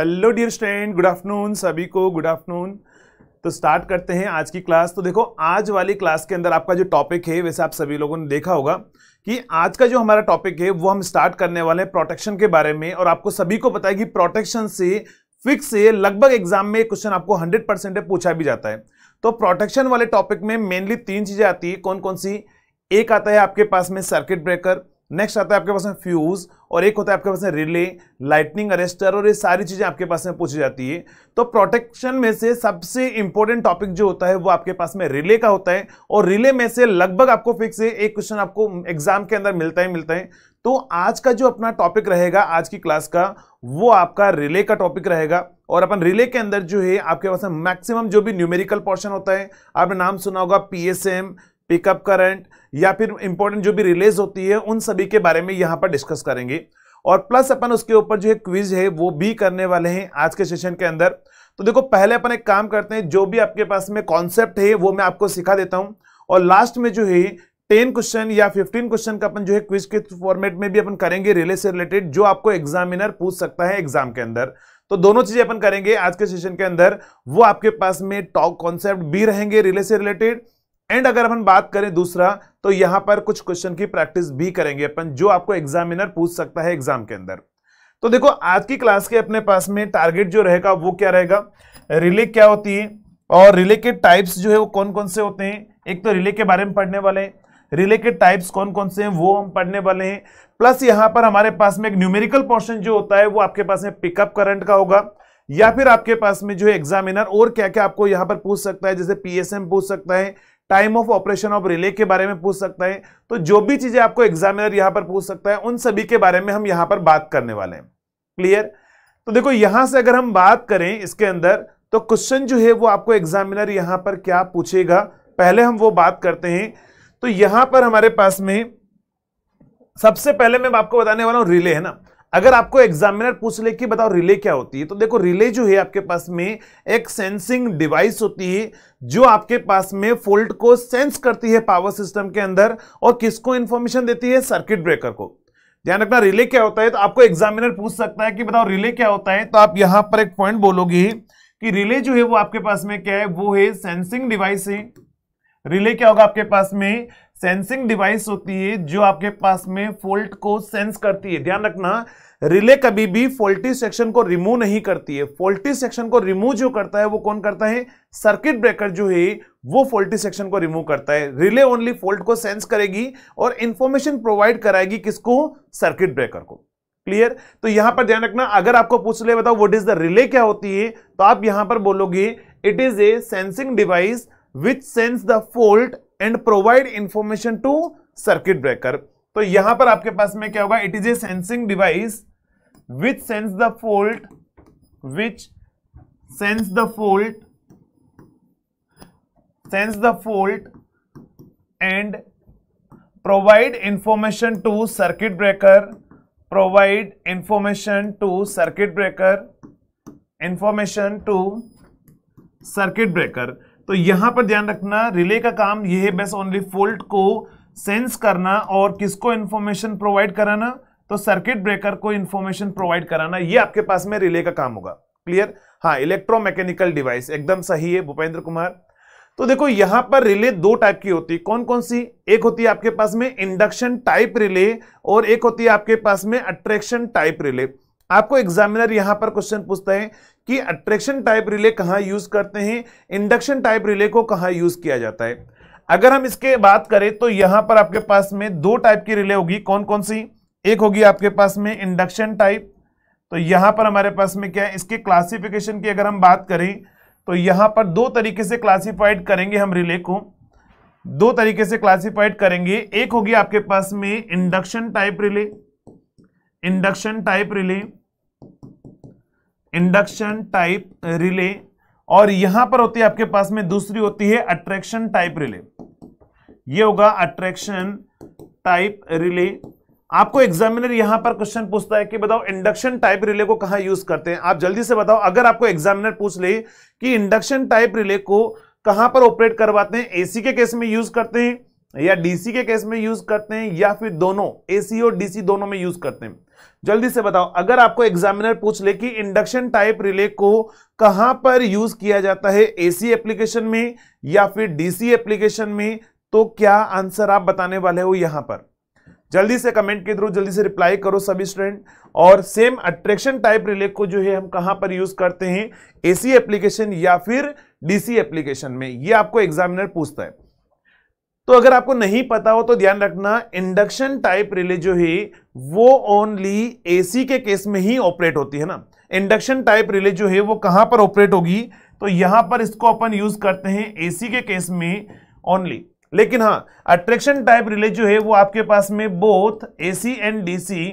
Hello dear student good afternoon सभी को good afternoon तो स्टार्ट करते हैं आज की क्लास तो देखो आज वाली क्लास के अंदर आपका जो टॉपिक है वैसे आप सभी लोगों ने देखा होगा कि आज का जो हमारा टॉपिक है वो हम स्टार्ट करने वाले हैं प्रोटेक्शन के बारे में और आपको सभी को पता है कि प्रोटेक्शन से फिक्स से लगभग एग्जाम में क्वेश्चन आपको हंड्रेड परसेंट पूछा भी जाता है तो प्रोटेक्शन वाले टॉपिक में मेनली तीन चीज़ें आती है कौन कौन सी एक आता है आपके पास में सर्किट ब्रेकर नेक्स्ट आता है आपके पास में फ्यूज और एक होता है आपके पास में रिले लाइटनिंग अरेस्टर और ये सारी चीज़ें आपके पास में पूछी जाती है तो प्रोटेक्शन में से सबसे इंपॉर्टेंट टॉपिक जो होता है वो आपके पास में रिले का होता है और रिले में से लगभग आपको फिक्स है एक क्वेश्चन आपको एग्जाम के अंदर मिलता ही मिलता है तो आज का जो अपना टॉपिक रहेगा आज की क्लास का वो आपका रिले का टॉपिक रहेगा और अपन रिले के अंदर जो है आपके पास मैक्सिमम जो भी न्यूमेरिकल पोर्शन होता है आपने नाम सुना होगा पीएसएम पिकअप करंट या फिर इंपॉर्टेंट जो भी रिलीज होती है उन सभी के बारे में यहां पर डिस्कस करेंगे और प्लस अपन उसके ऊपर जो है क्विज है वो भी करने वाले हैं आज के सेशन के अंदर तो देखो पहले अपन एक काम करते हैं जो भी आपके पास में कॉन्सेप्ट है वो मैं आपको सिखा देता हूं और लास्ट में जो है टेन क्वेश्चन या फिफ्टीन क्वेश्चन का अपन जो है क्विज के फॉर्मेट में भी अपन करेंगे रिले से रिलेटेड जो आपको एग्जामिनर पूछ सकता है एग्जाम के अंदर तो दोनों चीजें अपन करेंगे आज के सेशन के अंदर वो आपके पास में टॉप कॉन्सेप्ट भी रहेंगे रिले से रिलेटेड एंड अगर अपन बात करें दूसरा तो यहां पर कुछ क्वेश्चन की प्रैक्टिस भी करेंगे अपन जो आपको एग्जामिनर पूछ सकता है एग्जाम के अंदर तो देखो आज की क्लास के अपने पास में टारगेट जो रहेगा वो क्या रहेगा रिले क्या होती है और रिले के टाइप्स जो है वो कौन कौन से होते हैं एक तो रिले के बारे में पढ़ने वाले हैं रिले के टाइप्स कौन कौन से हैं वो हम पढ़ने वाले हैं प्लस यहाँ पर हमारे पास में एक न्यूमेरिकल पोर्शन जो होता है वो आपके पास में पिकअप करंट का होगा या फिर आपके पास में जो है एग्जामिनर और क्या क्या आपको यहाँ पर पूछ सकता है जैसे पीएसएम पूछ सकता है time of operation of relay के बारे में पूछ सकता है तो जो भी चीजें आपको एग्जामिनर यहां पर पूछ सकता है उन सभी के बारे में हम यहां पर बात करने वाले हैं क्लियर तो देखो यहां से अगर हम बात करें इसके अंदर तो क्वेश्चन जो है वो आपको एग्जामिनर यहां पर क्या पूछेगा पहले हम वो बात करते हैं तो यहां पर हमारे पास में सबसे पहले मैं आपको बताने वाला हूं रिले है ना अगर आपको एग्जामिनर पूछ ले कि बताओ रिले क्या होती है तो देखो रिले जो है आपके पास में एक सेंसिंग डिवाइस होती है जो आपके पास में फोल्ट को सेंस करती है पावर सिस्टम के अंदर और किसको इंफॉर्मेशन देती है सर्किट ब्रेकर को ध्यान रखना रिले क्या होता है तो आपको एग्जामिनर पूछ सकता है कि बताओ रिले क्या होता है तो आप यहां पर एक पॉइंट बोलोगे कि रिले जो है वो आपके पास में क्या है वो है सेंसिंग डिवाइस है रिले क्या होगा आपके पास में सेंसिंग डिवाइस होती है जो आपके पास में फोल्ट को सेंस करती है ध्यान रखना रिले कभी भी फोल्टी सेक्शन को रिमूव नहीं करती है फोल्टी सेक्शन को रिमूव जो करता है वो कौन करता है सर्किट ब्रेकर जो है वो फोल्टी सेक्शन को रिमूव करता है रिले ओनली फोल्ट को सेंस करेगी और इंफॉर्मेशन प्रोवाइड कराएगी किसको सर्किट ब्रेकर को क्लियर तो यहां पर ध्यान रखना अगर आपको पूछ ले बताओ वट इज द रिले क्या होती है तो आप यहां पर बोलोगे it is a sensing device which sense the fault and provide information to circuit breaker तो यहां पर आपके पास में क्या होगा it is a sensing device which sense the fault which sense the fault sense the fault and provide information to circuit breaker provide information to circuit breaker information to circuit breaker तो यहां पर ध्यान रखना relay का काम यह है बस ओनली फोल्ट को सेंस करना और किसको इंफॉर्मेशन प्रोवाइड कराना तो सर्किट ब्रेकर को इंफॉर्मेशन प्रोवाइड कराना ये आपके पास में रिले का काम होगा क्लियर हाँ इलेक्ट्रोमैकेनिकल डिवाइस एकदम सही है भूपेंद्र कुमार तो देखो यहां पर रिले दो टाइप की होती है कौन कौन सी एक होती है आपके पास में इंडक्शन टाइप रिले और एक होती है आपके पास में अट्रैक्शन टाइप रिले आपको एग्जामिनर यहां पर क्वेश्चन पूछता है कि अट्रैक्शन टाइप रिले कहां यूज करते हैं इंडक्शन टाइप रिले को कहां यूज किया जाता है अगर हम इसके बात करें तो यहां पर आपके पास में दो टाइप की रिले होगी कौन कौन सी एक होगी आपके पास में इंडक्शन टाइप तो यहां पर हमारे पास में क्या है इसके क्लासिफिकेशन की अगर हम बात करें तो यहां पर दो तरीके से क्लासिफाइड करेंगे हम रिले को दो तरीके से क्लासिफाइड करेंगे एक होगी आपके पास में induction type relay induction type relay induction type relay और यहां पर होती है आपके पास में दूसरी होती है अट्रैक्शन टाइप रिले ये होगा अट्रैक्शन टाइप रिले आपको एग्जामिनर यहां पर क्वेश्चन पूछता है कि बताओ इंडक्शन टाइप रिले को कहां यूज करते हैं आप जल्दी से बताओ अगर आपको एग्जामिनर पूछ ले कि इंडक्शन टाइप रिले को कहां पर ऑपरेट करवाते हैं एसी के केस में यूज करते हैं या डीसी के केस में यूज करते हैं या फिर दोनों एसी और डीसी दोनों में यूज करते हैं जल्दी से बताओ अगर आपको एग्जामिनर पूछ ले कि इंडक्शन टाइप रिले को कहां पर यूज किया जाता है एसी एप्लीकेशन में या फिर डीसी एप्लीकेशन में तो क्या आंसर आप बताने वाले हो यहां पर जल्दी से कमेंट के थ्रू जल्दी से रिप्लाई करो सभी स्टूडेंट और सेम अट्रैक्शन टाइप रिले को जो है हम कहां पर यूज करते हैं एसी एप्लीकेशन या फिर डीसी एप्लीकेशन में ये आपको एग्जामिनर पूछता है तो अगर आपको नहीं पता हो तो ध्यान रखना इंडक्शन टाइप रिले जो है वो ओनली एसी के केस में ही ऑपरेट होती है ना इंडक्शन टाइप रिले जो है वो कहां पर ऑपरेट होगी तो यहां पर इसको अपन यूज करते हैं एसी के केस में ओनली लेकिन हाँ अट्रैक्शन टाइप रिले जो है वो आपके पास में both AC and DC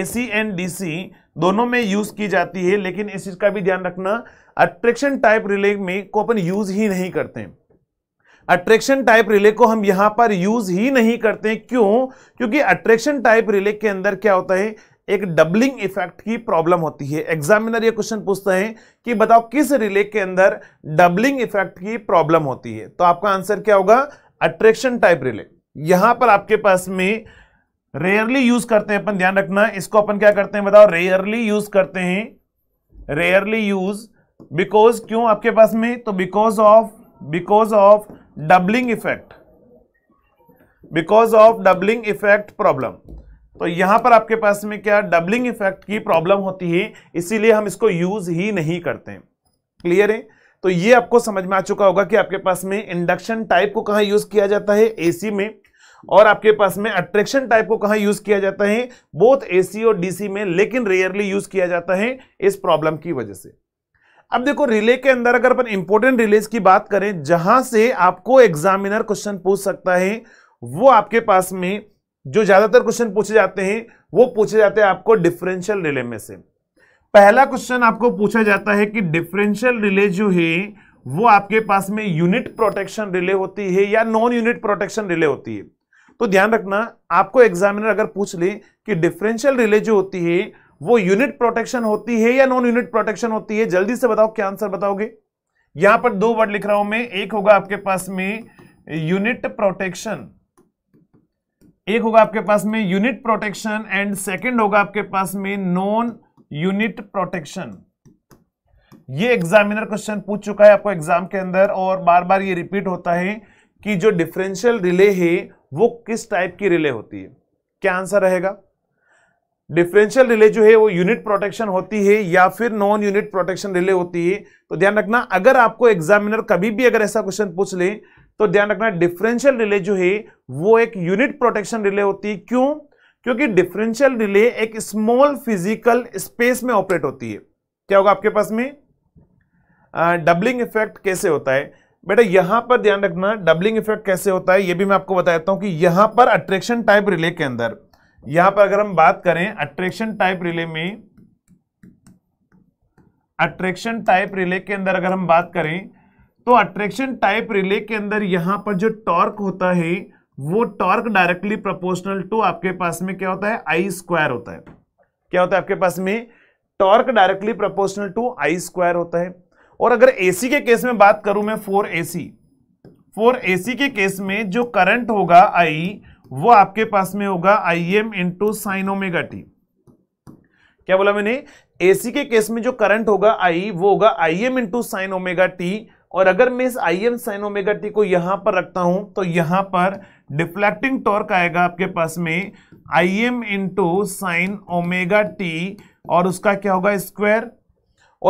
AC and DC दोनों में यूज की जाती है लेकिन इस चीज का भी ध्यान रखना अट्रैक्शन टाइप रिले में को अपन यूज ही नहीं करते हैं अट्रैक्शन टाइप रिले को हम यहां पर यूज ही नहीं करते क्यों क्योंकि अट्रैक्शन टाइप रिले के अंदर क्या होता है एक डबलिंग इफेक्ट की प्रॉब्लम होती है एग्जामिनर ये क्वेश्चन पूछते हैं कि बताओ किस रिले के अंदर डबलिंग इफेक्ट की प्रॉब्लम होती है तो आपका आंसर क्या होगा अट्रैक्शन टाइप रिले यहां पर आपके पास में रेयरली यूज करते हैं अपन ध्यान रखना इसको अपन क्या करते हैं बताओ रेयरली यूज करते हैं रेयरली यूज बिकॉज क्यों आपके पास में तो because of because of doubling effect because of doubling effect problem तो यहां पर आपके पास में क्या डबलिंग इफेक्ट की प्रॉब्लम होती है इसीलिए हम इसको यूज ही नहीं करते क्लियर है तो ये आपको समझ में आ चुका होगा कि आपके पास में इंडक्शन टाइप को कहां यूज किया जाता है एसी में और आपके पास में अट्रैक्शन टाइप को कहां यूज किया जाता है बोथ एसी और डीसी में लेकिन रेयरली यूज किया जाता है इस प्रॉब्लम की वजह से अब देखो रिले के अंदर अगर अपन इंपोर्टेंट रिलेज की बात करें जहां से आपको एग्जामिनर क्वेश्चन पूछ सकता है वो आपके पास में जो ज्यादातर क्वेश्चन पूछे जाते हैं वो पूछे जाते हैं आपको डिफरेंशियल रिले में से पहला क्वेश्चन आपको पूछा जाता है कि डिफरेंशियल रिले जो है वो आपके पास में यूनिट प्रोटेक्शन रिले होती है या नॉन यूनिट प्रोटेक्शन रिले होती है तो ध्यान रखना आपको एग्जामिनर अगर पूछ ले कि डिफरेंशियल रिले जो होती है वो यूनिट प्रोटेक्शन होती है या नॉन यूनिट प्रोटेक्शन होती है जल्दी से बताओ क्या आंसर बताओगे यहां पर दो वर्ड लिख रहा हूं मैं एक होगा आपके पास में यूनिट प्रोटेक्शन एक होगा आपके पास में यूनिट प्रोटेक्शन एंड सेकंड होगा आपके पास में नॉन यूनिट प्रोटेक्शन ये एग्जामिनर क्वेश्चन पूछ चुका है आपको एग्जाम के अंदर और बार बार ये रिपीट होता है कि जो डिफरेंशियल रिले है वो किस टाइप की रिले होती है क्या आंसर रहेगा डिफरेंशियल रिले जो है वो यूनिट प्रोटेक्शन होती है या फिर नॉन यूनिट प्रोटेक्शन रिले होती है तो ध्यान रखना अगर आपको एग्जामिनर कभी भी अगर ऐसा क्वेश्चन पूछ ले तो ध्यान रखना डिफरेंशियल रिले जो है वो एक यूनिट प्रोटेक्शन रिले होती है क्यों क्योंकि डिफरेंशियल रिले एक स्मॉल फिजिकल स्पेस में ऑपरेट होती है क्या होगा आपके पास में डबलिंग uh, इफेक्ट कैसे होता है बेटा यहां पर ध्यान रखना डबलिंग इफेक्ट कैसे होता है ये भी मैं आपको बताता हूं कि यहां पर अट्रैक्शन टाइप रिले के अंदर यहां पर अगर हम बात करें अट्रैक्शन टाइप रिले में अट्रैक्शन टाइप रिले के अंदर अगर हम बात करें तो अट्रैक्शन टाइप रिले के अंदर यहां पर जो टॉर्क होता है वो टॉर्क डायरेक्टली प्रोपोर्शनल टू आपके पास में क्या होता है आई स्क्वायर होता है क्या होता है आपके पास में torque directly proportional to I square होता है और अगर एसी के केस में बात करूं मैं फोर एसी फोर एसी के केस में जो करंट होगा आई वो आपके पास में होगा I M into sine omega T क्या बोला मैंने एसी के केस में जो करंट होगा आई वो होगा I M into sine omega T और अगर मैं इस I M sine omega T को यहां पर रखता हूं तो यहां पर डिफ्लेक्टिंग टॉर्क आएगा आपके पास में I M into sine omega T और उसका क्या होगा स्क्वायर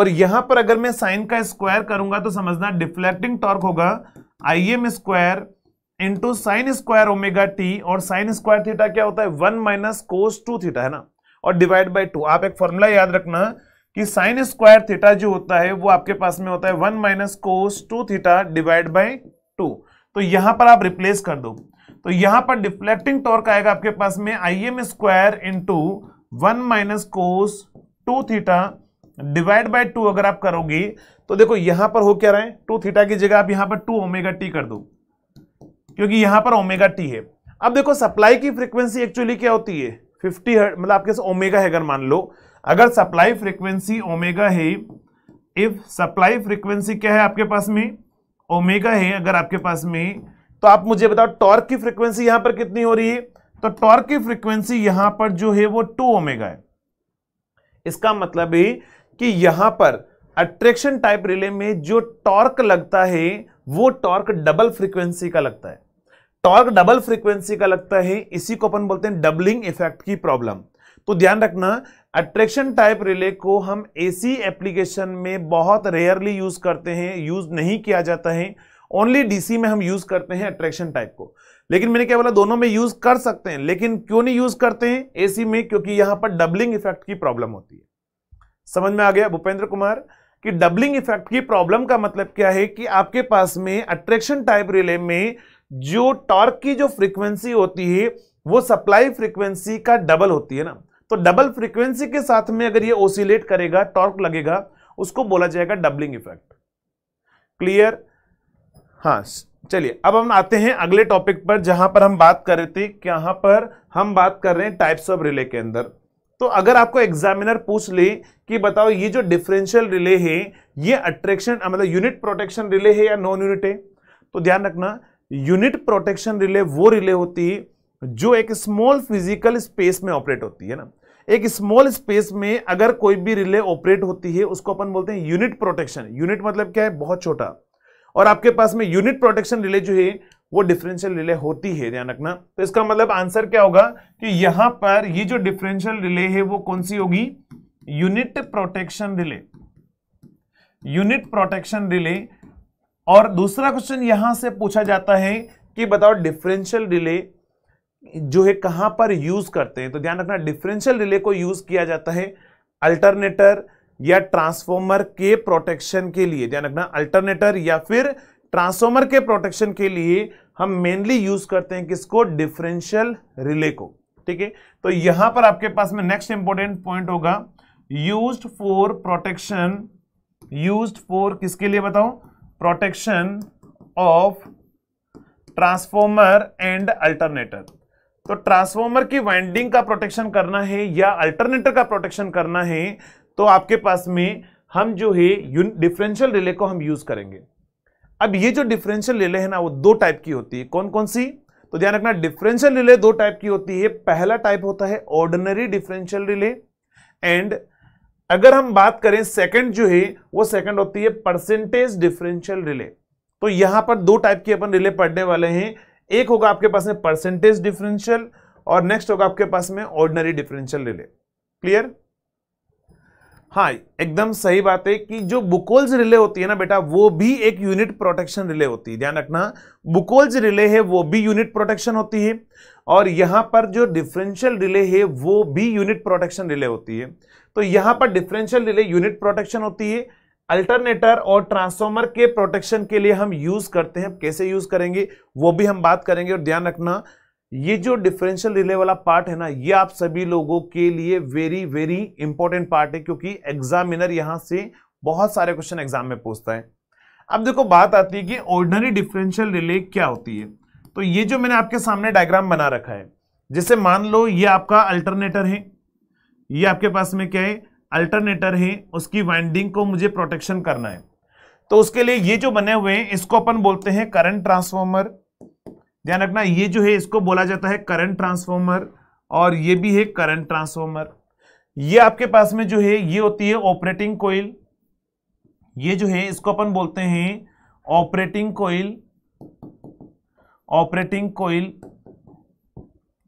और यहां पर अगर मैं साइन का स्क्वायर करूंगा तो समझना डिफ्लेक्टिंग टॉर्क होगा I M square into sine square omega T और साइन स्क्वायर थीटा क्या होता है one minus cos two theta है ना और डिवाइड बाई टू आप एक फॉर्मूला याद रखना कि साइन स्क्वायर थीटा जो होता है वो आपके पास में होता है one minus cos two theta divide by two तो यहां पर आप रिप्लेस कर दो तो यहां पर डिफ्लेक्टिंग टॉर्क आएगा आपके पास में I M square into one minus cos two theta divide by two अगर आप करोगे तो देखो यहां पर हो क्या रहा है टू थीटा की जगह आप यहां पर टू ओमेगा टी कर दो क्योंकि यहां पर ओमेगा टी है अब देखो सप्लाई की फ्रीक्वेंसी एक्चुअली क्या होती है फिफ्टी हर्ट मतलब आपके ओमेगा है अगर मान लो अगर सप्लाई फ्रीक्वेंसी ओमेगा है इफ सप्लाई फ्रीक्वेंसी क्या है आपके पास में ओमेगा है अगर आपके पास में तो आप मुझे बताओ टॉर्क की फ्रीक्वेंसी यहां पर कितनी हो रही है तो टॉर्क की फ्रीक्वेंसी यहां पर जो है वो टू ओमेगा है इसका मतलब है कि यहां पर अट्रैक्शन टाइप रिले में जो टॉर्क लगता है वो टॉर्क डबल फ्रीक्वेंसी का लगता है टॉर्क डबल फ्रीक्वेंसी का लगता है इसी को अपन बोलते हैं डबलिंग इफेक्ट की प्रॉब्लम तो ध्यान रखना अट्रैक्शन टाइप रिले को हम एसी एप्लीकेशन में बहुत रेयरली यूज करते हैं यूज नहीं किया जाता है ओनली डीसी में हम यूज करते हैं अट्रैक्शन टाइप को लेकिन मैंने क्या बोला दोनों में यूज कर सकते हैं लेकिन क्यों नहीं यूज करते हैं एसी में क्योंकि यहां पर डबलिंग इफेक्ट की प्रॉब्लम होती है समझ में आ गया भूपेंद्र कुमार कि डबलिंग इफेक्ट की प्रॉब्लम का मतलब क्या है कि आपके पास में अट्रैक्शन टाइप रिले में जो टॉर्क की जो फ्रीक्वेंसी होती है वो सप्लाई फ्रीक्वेंसी का डबल होती है ना तो डबल फ्रीक्वेंसी के साथ में अगर ये ओसिलेट करेगा टॉर्क लगेगा उसको बोला जाएगा डबलिंग इफेक्ट क्लियर हाँ चलिए अब हम आते हैं अगले टॉपिक पर जहां पर हम बात कर रहे थे यहां पर हम बात कर रहे हैं टाइप्स ऑफ रिले के अंदर तो अगर आपको एग्जामिनर पूछ ले कि बताओ ये जो डिफरेंशियल रिले है ये अट्रैक्शन मतलब यूनिट प्रोटेक्शन रिले है या नॉन यूनिट है तो ध्यान रखना यूनिट प्रोटेक्शन रिले वो रिले होती है जो एक स्मॉल फिजिकल स्पेस में ऑपरेट होती है ना एक स्मॉल स्पेस में अगर कोई भी रिले ऑपरेट होती है उसको अपन बोलते हैं यूनिट प्रोटेक्शन यूनिट मतलब क्या है बहुत छोटा और आपके पास में यूनिट प्रोटेक्शन रिले जो है वो डिफरेंशियल रिले होती है ध्यान रखना तो इसका मतलब आंसर क्या होगा कि यहां पर ये जो डिफरेंशियल रिले है वो कौन सी होगी unit protection relay unit protection relay और दूसरा क्वेश्चन यहां से पूछा जाता है कि बताओ डिफरेंशियल रिले जो है कहां पर यूज करते हैं तो ध्यान रखना डिफरेंशियल रिले को यूज किया जाता है अल्टरनेटर या ट्रांसफॉर्मर के प्रोटेक्शन के लिए ध्यान रखना अल्टरनेटर या फिर ट्रांसफॉर्मर के प्रोटेक्शन के लिए हम मेनली यूज करते हैं किसको डिफरेंशियल रिले को ठीक है तो यहां पर आपके पास में नेक्स्ट इंपॉर्टेंट पॉइंट होगा used for protection used for किसके लिए बताओ protection of transformer and alternator तो ट्रांसफॉर्मर की वाइंडिंग का प्रोटेक्शन करना है या अल्टरनेटर का प्रोटेक्शन करना है तो आपके पास में हम जो है डिफरेंशियल रिले को हम यूज करेंगे अब ये जो डिफरेंशियल रिले है ना वो दो टाइप की होती है कौन कौन सी तो ध्यान रखना डिफरेंशियल रिले दो टाइप की होती है पहला टाइप होता है ऑर्डिनरी डिफरेंशियल रिले एंड अगर हम बात करें सेकंड जो है वो सेकंड होती है परसेंटेज डिफरेंशियल रिले तो यहां पर दो टाइप के अपन रिले पढ़ने वाले हैं एक होगा आपके पास में परसेंटेज डिफरेंशियल और नेक्स्ट होगा आपके पास में ऑर्डिनरी डिफरेंशियल रिले क्लियर हाँ एकदम सही बात है कि जो बुकोल्स रिले होती है ना बेटा वो भी एक यूनिट प्रोटेक्शन रिले होती है ध्यान रखना बुकोल्स रिले है वो भी यूनिट प्रोटेक्शन होती है और यहाँ पर जो डिफरेंशियल रिले है वो भी यूनिट प्रोटेक्शन रिले होती है तो यहाँ पर डिफरेंशियल रिले यूनिट प्रोटेक्शन होती है अल्टरनेटर और ट्रांसफॉर्मर के प्रोटेक्शन के लिए हम यूज करते हैं कैसे यूज करेंगे वो भी हम बात करेंगे और ध्यान रखना ये जो डिफरेंशियल रिले वाला पार्ट है ना ये आप सभी लोगों के लिए वेरी वेरी इंपॉर्टेंट पार्ट है क्योंकि एग्जामिनर यहां से बहुत सारे क्वेश्चन एग्जाम में पूछता है अब देखो बात आती है कि ऑर्डनरी डिफरेंशियल रिले क्या होती है तो ये जो मैंने आपके सामने डायग्राम बना रखा है जैसे मान लो ये आपका अल्टरनेटर है ये आपके पास में क्या है अल्टरनेटर है उसकी वाइंडिंग को मुझे प्रोटेक्शन करना है तो उसके लिए ये जो बने हुए हैं इसको अपन बोलते हैं करंट ट्रांसफॉर्मर ध्यान रखना ये जो है इसको बोला जाता है करंट ट्रांसफॉर्मर और ये भी है करंट ट्रांसफॉर्मर ये आपके पास में जो है ये होती है ऑपरेटिंग कोइल ये जो है इसको अपन बोलते हैं ऑपरेटिंग कोइल ऑपरेटिंग कोइल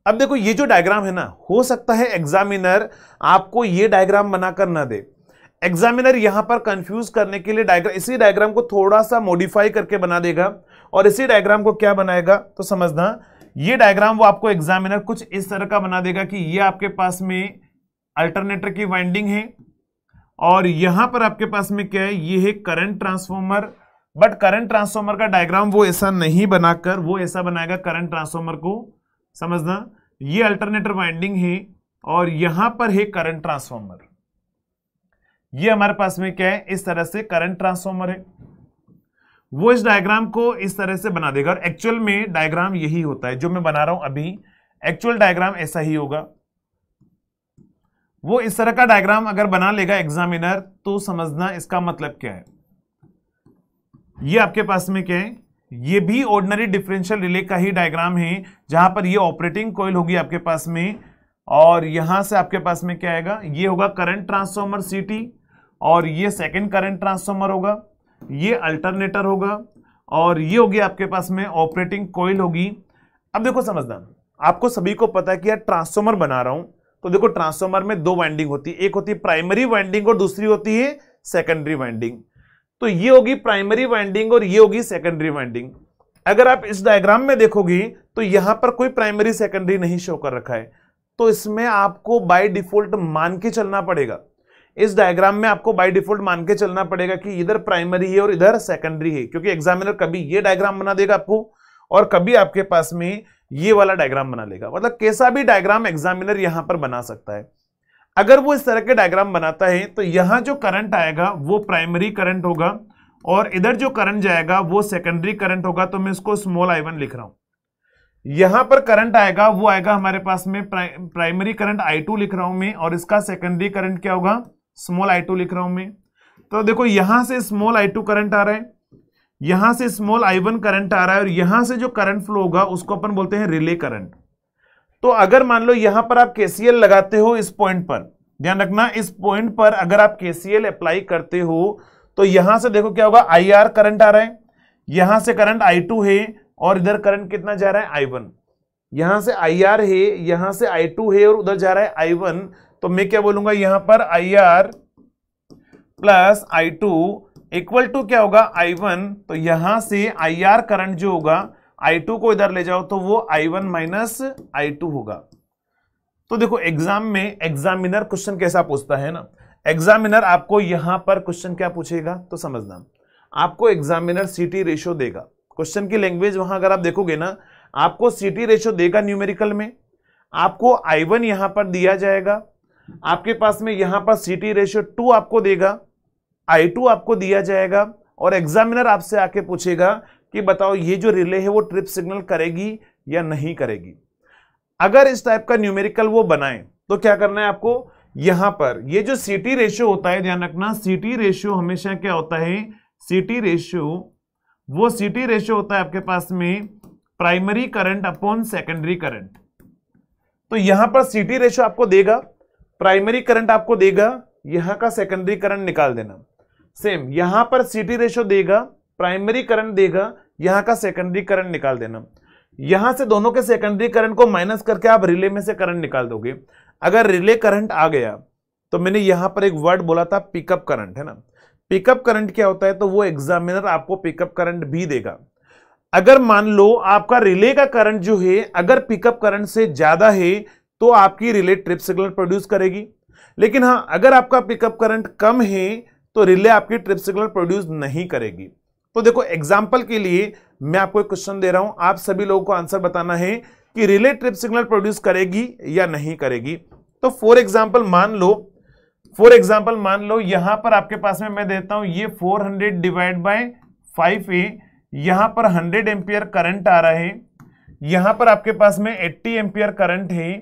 अब देखो ये जो डायग्राम है ना हो सकता है एग्जामिनर आपको ये डायग्राम बनाकर ना दे एग्जामिनर यहां पर कंफ्यूज करने के लिए डायग्राम इसी डायग्राम को थोड़ा सा मॉडिफाई करके बना देगा और इसी डायग्राम को क्या बनाएगा तो समझना ये डायग्राम वो आपको एग्जामिनर कुछ इस तरह का बना देगा कि ये आपके पास में अल्टरनेटर की वाइंडिंग है और यहां पर आपके पास में क्या है ये है current transformer but current transformer का डायग्राम वो ऐसा नहीं बनाकर वो ऐसा बनाएगा करंट ट्रांसफॉर्मर को समझना ये अल्टरनेटर वाइंडिंग है और यहां पर है करंट ट्रांसफॉर्मर ये हमारे पास में क्या है इस तरह से करंट ट्रांसफॉर्मर है वो इस डायग्राम को इस तरह से बना देगा और एक्चुअल में डायग्राम यही होता है जो मैं बना रहा हूं अभी एक्चुअल डायग्राम ऐसा ही होगा वो इस तरह का डायग्राम अगर बना लेगा एग्जामिनर तो समझना इसका मतलब क्या है ये आपके पास में क्या है ये भी ऑर्डिनरी डिफरेंशियल रिले का ही डायग्राम है जहां पर ये ऑपरेटिंग कोयल होगी आपके पास में और यहां से आपके पास में क्या आएगा ये होगा करंट ट्रांसफॉर्मर सीटी और ये सेकंड करंट ट्रांसफॉर्मर होगा ये अल्टरनेटर होगा और ये होगी आपके पास में ऑपरेटिंग कोयल होगी अब देखो समझना आपको सभी को पता है कि यार ट्रांसफॉर्मर बना रहा हूं तो देखो ट्रांसफॉर्मर में दो वाइंडिंग होती है एक होती है प्राइमरी वाइंडिंग और दूसरी होती है सेकेंडरी वाइंडिंग तो ये होगी प्राइमरी वाइंडिंग और ये होगी सेकेंडरी वाइंडिंग अगर आप इस डायग्राम में देखोगी तो यहां पर कोई प्राइमरी सेकेंडरी नहीं शो कर रखा है तो इसमें आपको बाय डिफॉल्ट मान के चलना पड़ेगा इस डायग्राम में आपको बाय डिफॉल्ट मान के चलना पड़ेगा कि इधर प्राइमरी है और इधर सेकेंडरी है क्योंकि एग्जामिनर कभी ये डायग्राम बना देगा आपको और कभी आपके पास में ये वाला डायग्राम बना लेगा मतलब कैसा भी डायग्राम एग्जामिनर यहां पर बना सकता है अगर वो इस तरह के डायग्राम बनाता है तो यहां जो करंट आएगा वो प्राइमरी करंट होगा और इधर जो करंट जाएगा वो सेकेंडरी करंट होगा तो मैं इसको स्मॉल आई वन लिख रहा हूं यहां पर करंट आएगा वो आएगा हमारे पास में प्राइमरी करंट आई टू लिख रहा हूं मैं और इसका सेकेंडरी करंट क्या होगा स्मॉल आई टू लिख रहा हूं मैं तो देखो यहां से स्मॉल आई टू करंट आ रहा है यहां से स्मॉल आई वन करंट आ रहा है और यहां से जो करंट फ्लो होगा उसको अपन बोलते हैं रिले करंट तो अगर मान लो यहां पर आप केसीएल लगाते हो इस पॉइंट पर ध्यान रखना इस पॉइंट पर अगर आप केसीएल अप्लाई करते हो तो यहां से देखो क्या होगा आई आर करंट आ रहा है यहां से करंट आई टू है और इधर करंट कितना जा रहा है आई वन यहां से आई आर है यहां से आई टू है और उधर जा रहा है आई वन तो मैं क्या बोलूंगा यहां पर I R plus I two equal to क्या होगा आई वन तो यहां से आई आर करंट जो होगा आई टू को इधर ले जाओ तो वो I one minus I two होगा तो देखो एग्जाम में एग्जामिनर क्वेश्चन कैसा पूछता है ना एग्जामिनर आपको यहां पर क्वेश्चन क्या पूछेगा तो समझना आपको एग्जामिनर सीटी रेशियो देगा क्वेश्चन की लैंग्वेज वहां अगर आप देखोगे ना आपको सीटी रेशियो देगा न्यूमेरिकल में आपको आई वन यहां पर दिया जाएगा आपके पास में यहां पर सी टी रेशियो टू आपको देगा आई टू आपको दिया जाएगा और एग्जामिनर आपसे आके पूछेगा कि बताओ ये जो रिले है वो ट्रिप सिग्नल करेगी या नहीं करेगी अगर इस टाइप का न्यूमेरिकल वो बनाए तो क्या करना है आपको यहां पर ये जो सी टी रेशियो होता है ध्यान रखना सी टी रेशियो हमेशा क्या होता है सी टी रेशियो वो सी टी रेशियो होता है आपके पास में primary current upon secondary current तो यहां पर सी टी रेशियो आपको देगा प्राइमरी करंट आपको देगा यहां का सेकेंडरी करंट निकाल देना सेम यहां पर सीटी रेशो देगा प्राइमरी करंट देगा यहां का सेकेंडरी करंट निकाल देना यहां से दोनों के सेकेंडरी करंट को माइनस करके आप रिले में से करंट निकाल दोगे अगर रिले करंट आ गया तो मैंने यहां पर एक वर्ड बोला था पिकअप करंट है ना पिकअप करंट क्या होता है तो वो एग्जामिनर आपको पिकअप करंट भी देगा अगर मान लो आपका रिले का करंट जो है अगर पिकअप करंट से ज्यादा है तो आपकी रिले ट्रिप सिग्नल प्रोड्यूस करेगी लेकिन हाँ अगर आपका पिकअप करंट कम है तो रिले आपकी ट्रिप सिग्नल प्रोड्यूस नहीं करेगी तो देखो एग्जाम्पल के लिए मैं आपको एक क्वेश्चन दे रहा हूं आप सभी लोगों को आंसर बताना है कि रिले ट्रिप सिग्नल प्रोड्यूस करेगी या नहीं करेगी तो फॉर एग्जाम्पल मान लो फॉर एग्जाम्पल मान लो यहां पर आपके पास में मैं देता हूं ये 400 hundred divide by five A यहां पर 100 एम्पियर करंट आ रहा है यहां पर आपके पास में 80 एम्पियर करंट है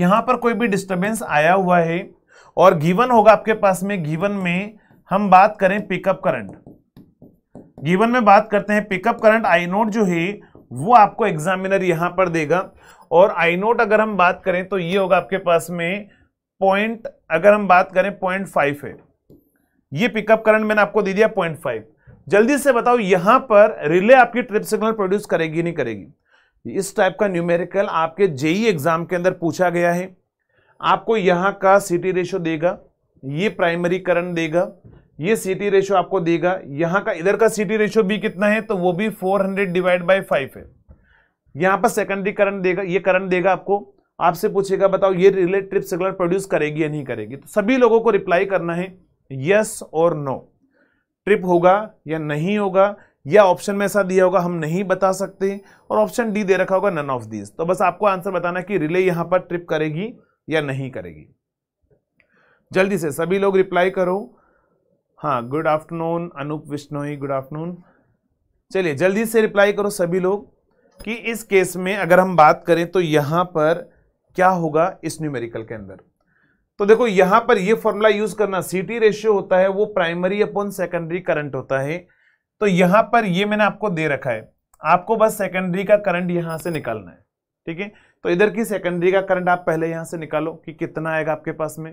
यहां पर कोई भी डिस्टर्बेंस आया हुआ है और गिवन होगा आपके पास में गिवन में हम बात करें पिकअप करंट गिवन में बात करते हैं पिकअप करंट आई नोट जो है वो आपको एग्जामिनर यहां पर देगा और आई नोट अगर हम बात करें तो ये होगा आपके पास में पॉइंट अगर हम बात करें पॉइंट फाइव है ये पिकअप करंट मैंने आपको दे दिया पॉइंट फाइव जल्दी से बताओ यहां पर रिले आपकी ट्रिप सिग्नल प्रोड्यूस करेगी नहीं करेगी इस टाइप का न्यूमेरिकल आपके जेई एग्जाम e के अंदर पूछा गया है आपको यहां का सिटी रेशो देगा ये प्राइमरी करंट देगा ये सिटी रेशो आपको देगा यहाँ का इधर का सिटी रेशो भी कितना है तो वो भी 400 डिवाइड बाई फाइव है यहाँ पर सेकेंडरी करंट देगा ये करंट देगा आपको आपसे पूछेगा बताओ ये रिले ट्रिप सिग्नल प्रोड्यूस करेगी या नहीं करेगी तो सभी लोगों को रिप्लाई करना है यस और नो ट्रिप होगा या नहीं होगा या ऑप्शन में ऐसा दिया होगा हम नहीं बता सकते और ऑप्शन डी दे रखा होगा नन ऑफ दीज तो बस आपको आंसर बताना कि रिले यहां पर ट्रिप करेगी या नहीं करेगी जल्दी से सभी लोग रिप्लाई करो हाँ good afternoon Anoop Vishnoi good afternoon चलिए जल्दी से रिप्लाई करो सभी लोग कि इस केस में अगर हम बात करें तो यहां पर क्या होगा इस न्यूमेरिकल के अंदर तो देखो यहां पर ये फॉर्मूला यूज करना सीटी रेशियो होता है वो प्राइमरी अपॉन सेकेंडरी करंट होता है तो यहां पर ये मैंने आपको दे रखा है आपको बस सेकेंडरी का करंट यहां से निकालना है ठीक है तो इधर की सेकेंडरी का करंट आप पहले यहां से निकालो कि कितना आएगा आपके पास में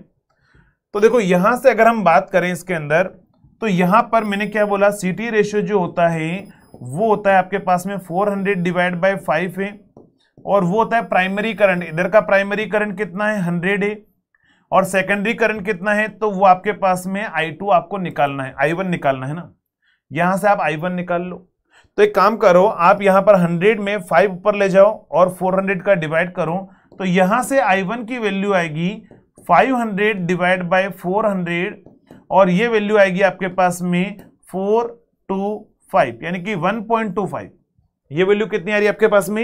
तो देखो यहां से अगर हम बात करें इसके अंदर तो यहां पर मैंने क्या बोला सी टी रेशियो जो होता है वो होता है आपके पास में 400 डिवाइड बाई फाइव है और वो होता है प्राइमरी करंट इधर का प्राइमरी करंट कितना है 100 है और सेकेंडरी करंट कितना है तो वो आपके पास में I2 आपको निकालना है I1 निकालना है ना यहां से आप आई वन निकाल लो तो एक काम करो आप यहां पर हंड्रेड में फाइव ऊपर ले जाओ और फोर हंड्रेड का डिवाइड करो तो यहां से आई वन की वैल्यू आएगी five hundred divide by four hundred और ये वैल्यू आएगी आपके पास में फोर टू फाइव यानी कि वन पॉइंट टू फाइव ये वैल्यू कितनी आ रही है आपके पास में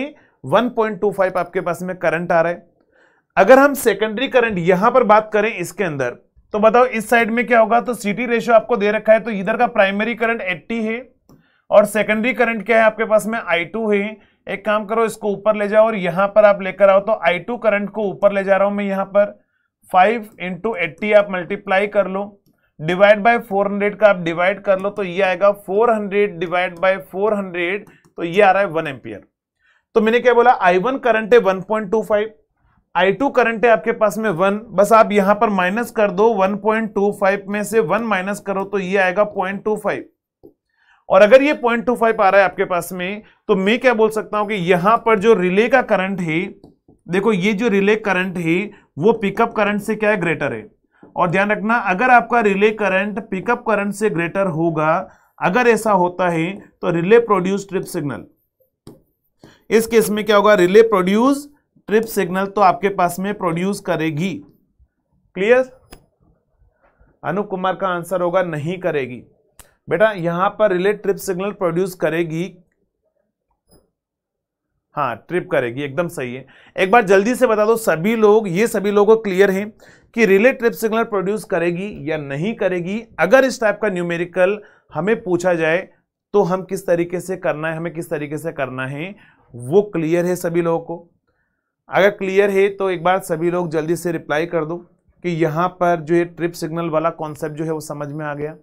1.25 आपके पास में करंट आ रहा है अगर हम सेकेंडरी करंट यहां पर बात करें इसके अंदर तो बताओ इस साइड में क्या होगा तो सीटी रेशियो आपको दे रखा है तो इधर का प्राइमरी करंट एट्टी है और सेकेंडरी करंट क्या है आपके पास में I2 है एक काम करो इसको ऊपर ले जाओ और यहां पर आप लेकर आओ तो I2 करंट को ऊपर ले जा रहा हूं मैं यहां पर 5 इंटू एट्टी आप मल्टीप्लाई कर लो डिवाइड बाय 400 का आप डिवाइड कर लो तो ये आएगा 400 डिवाइड बाय 400 तो ये आ रहा है 1 एम्पियर तो मैंने क्या बोला I1 करंट है 1.25 I2 टू करंट है आपके पास में वन बस आप यहां पर माइनस कर दो वन पॉइंट टू फाइव में से वन माइनस करो तो ये आएगा पॉइंट टू फाइव और अगर ये पॉइंट टू फाइव आ रहा है आपके पास में तो मैं क्या बोल सकता हूं कि यहां पर जो रिले का करंट है देखो ये जो रिले करंट है वो पिकअप करंट से क्या है ग्रेटर है और ध्यान रखना अगर आपका रिले करंट पिकअप करंट से ग्रेटर होगा अगर ऐसा होता है तो रिले प्रोड्यूस ट्रिप सिग्नल इस केस में क्या होगा रिले प्रोड्यूस ट्रिप सिग्नल तो आपके पास में प्रोड्यूस करेगी क्लियर अनुप कुमार का आंसर होगा नहीं करेगी बेटा यहां पर रिले ट्रिप सिग्नल प्रोड्यूस करेगी हाँ ट्रिप करेगी एकदम सही है एक बार जल्दी से बता दो सभी लोग ये सभी लोगों क्लियर है कि रिले ट्रिप सिग्नल प्रोड्यूस करेगी या नहीं करेगी अगर इस टाइप का न्यूमेरिकल हमें पूछा जाए तो हम किस तरीके से करना है हमें किस तरीके से करना है वो क्लियर है सभी लोगों को अगर क्लियर है तो एक बार सभी लोग जल्दी से रिप्लाई कर दो कि यहाँ पर जो ये ट्रिप सिग्नल वाला कॉन्सेप्ट जो है वो समझ में आ गया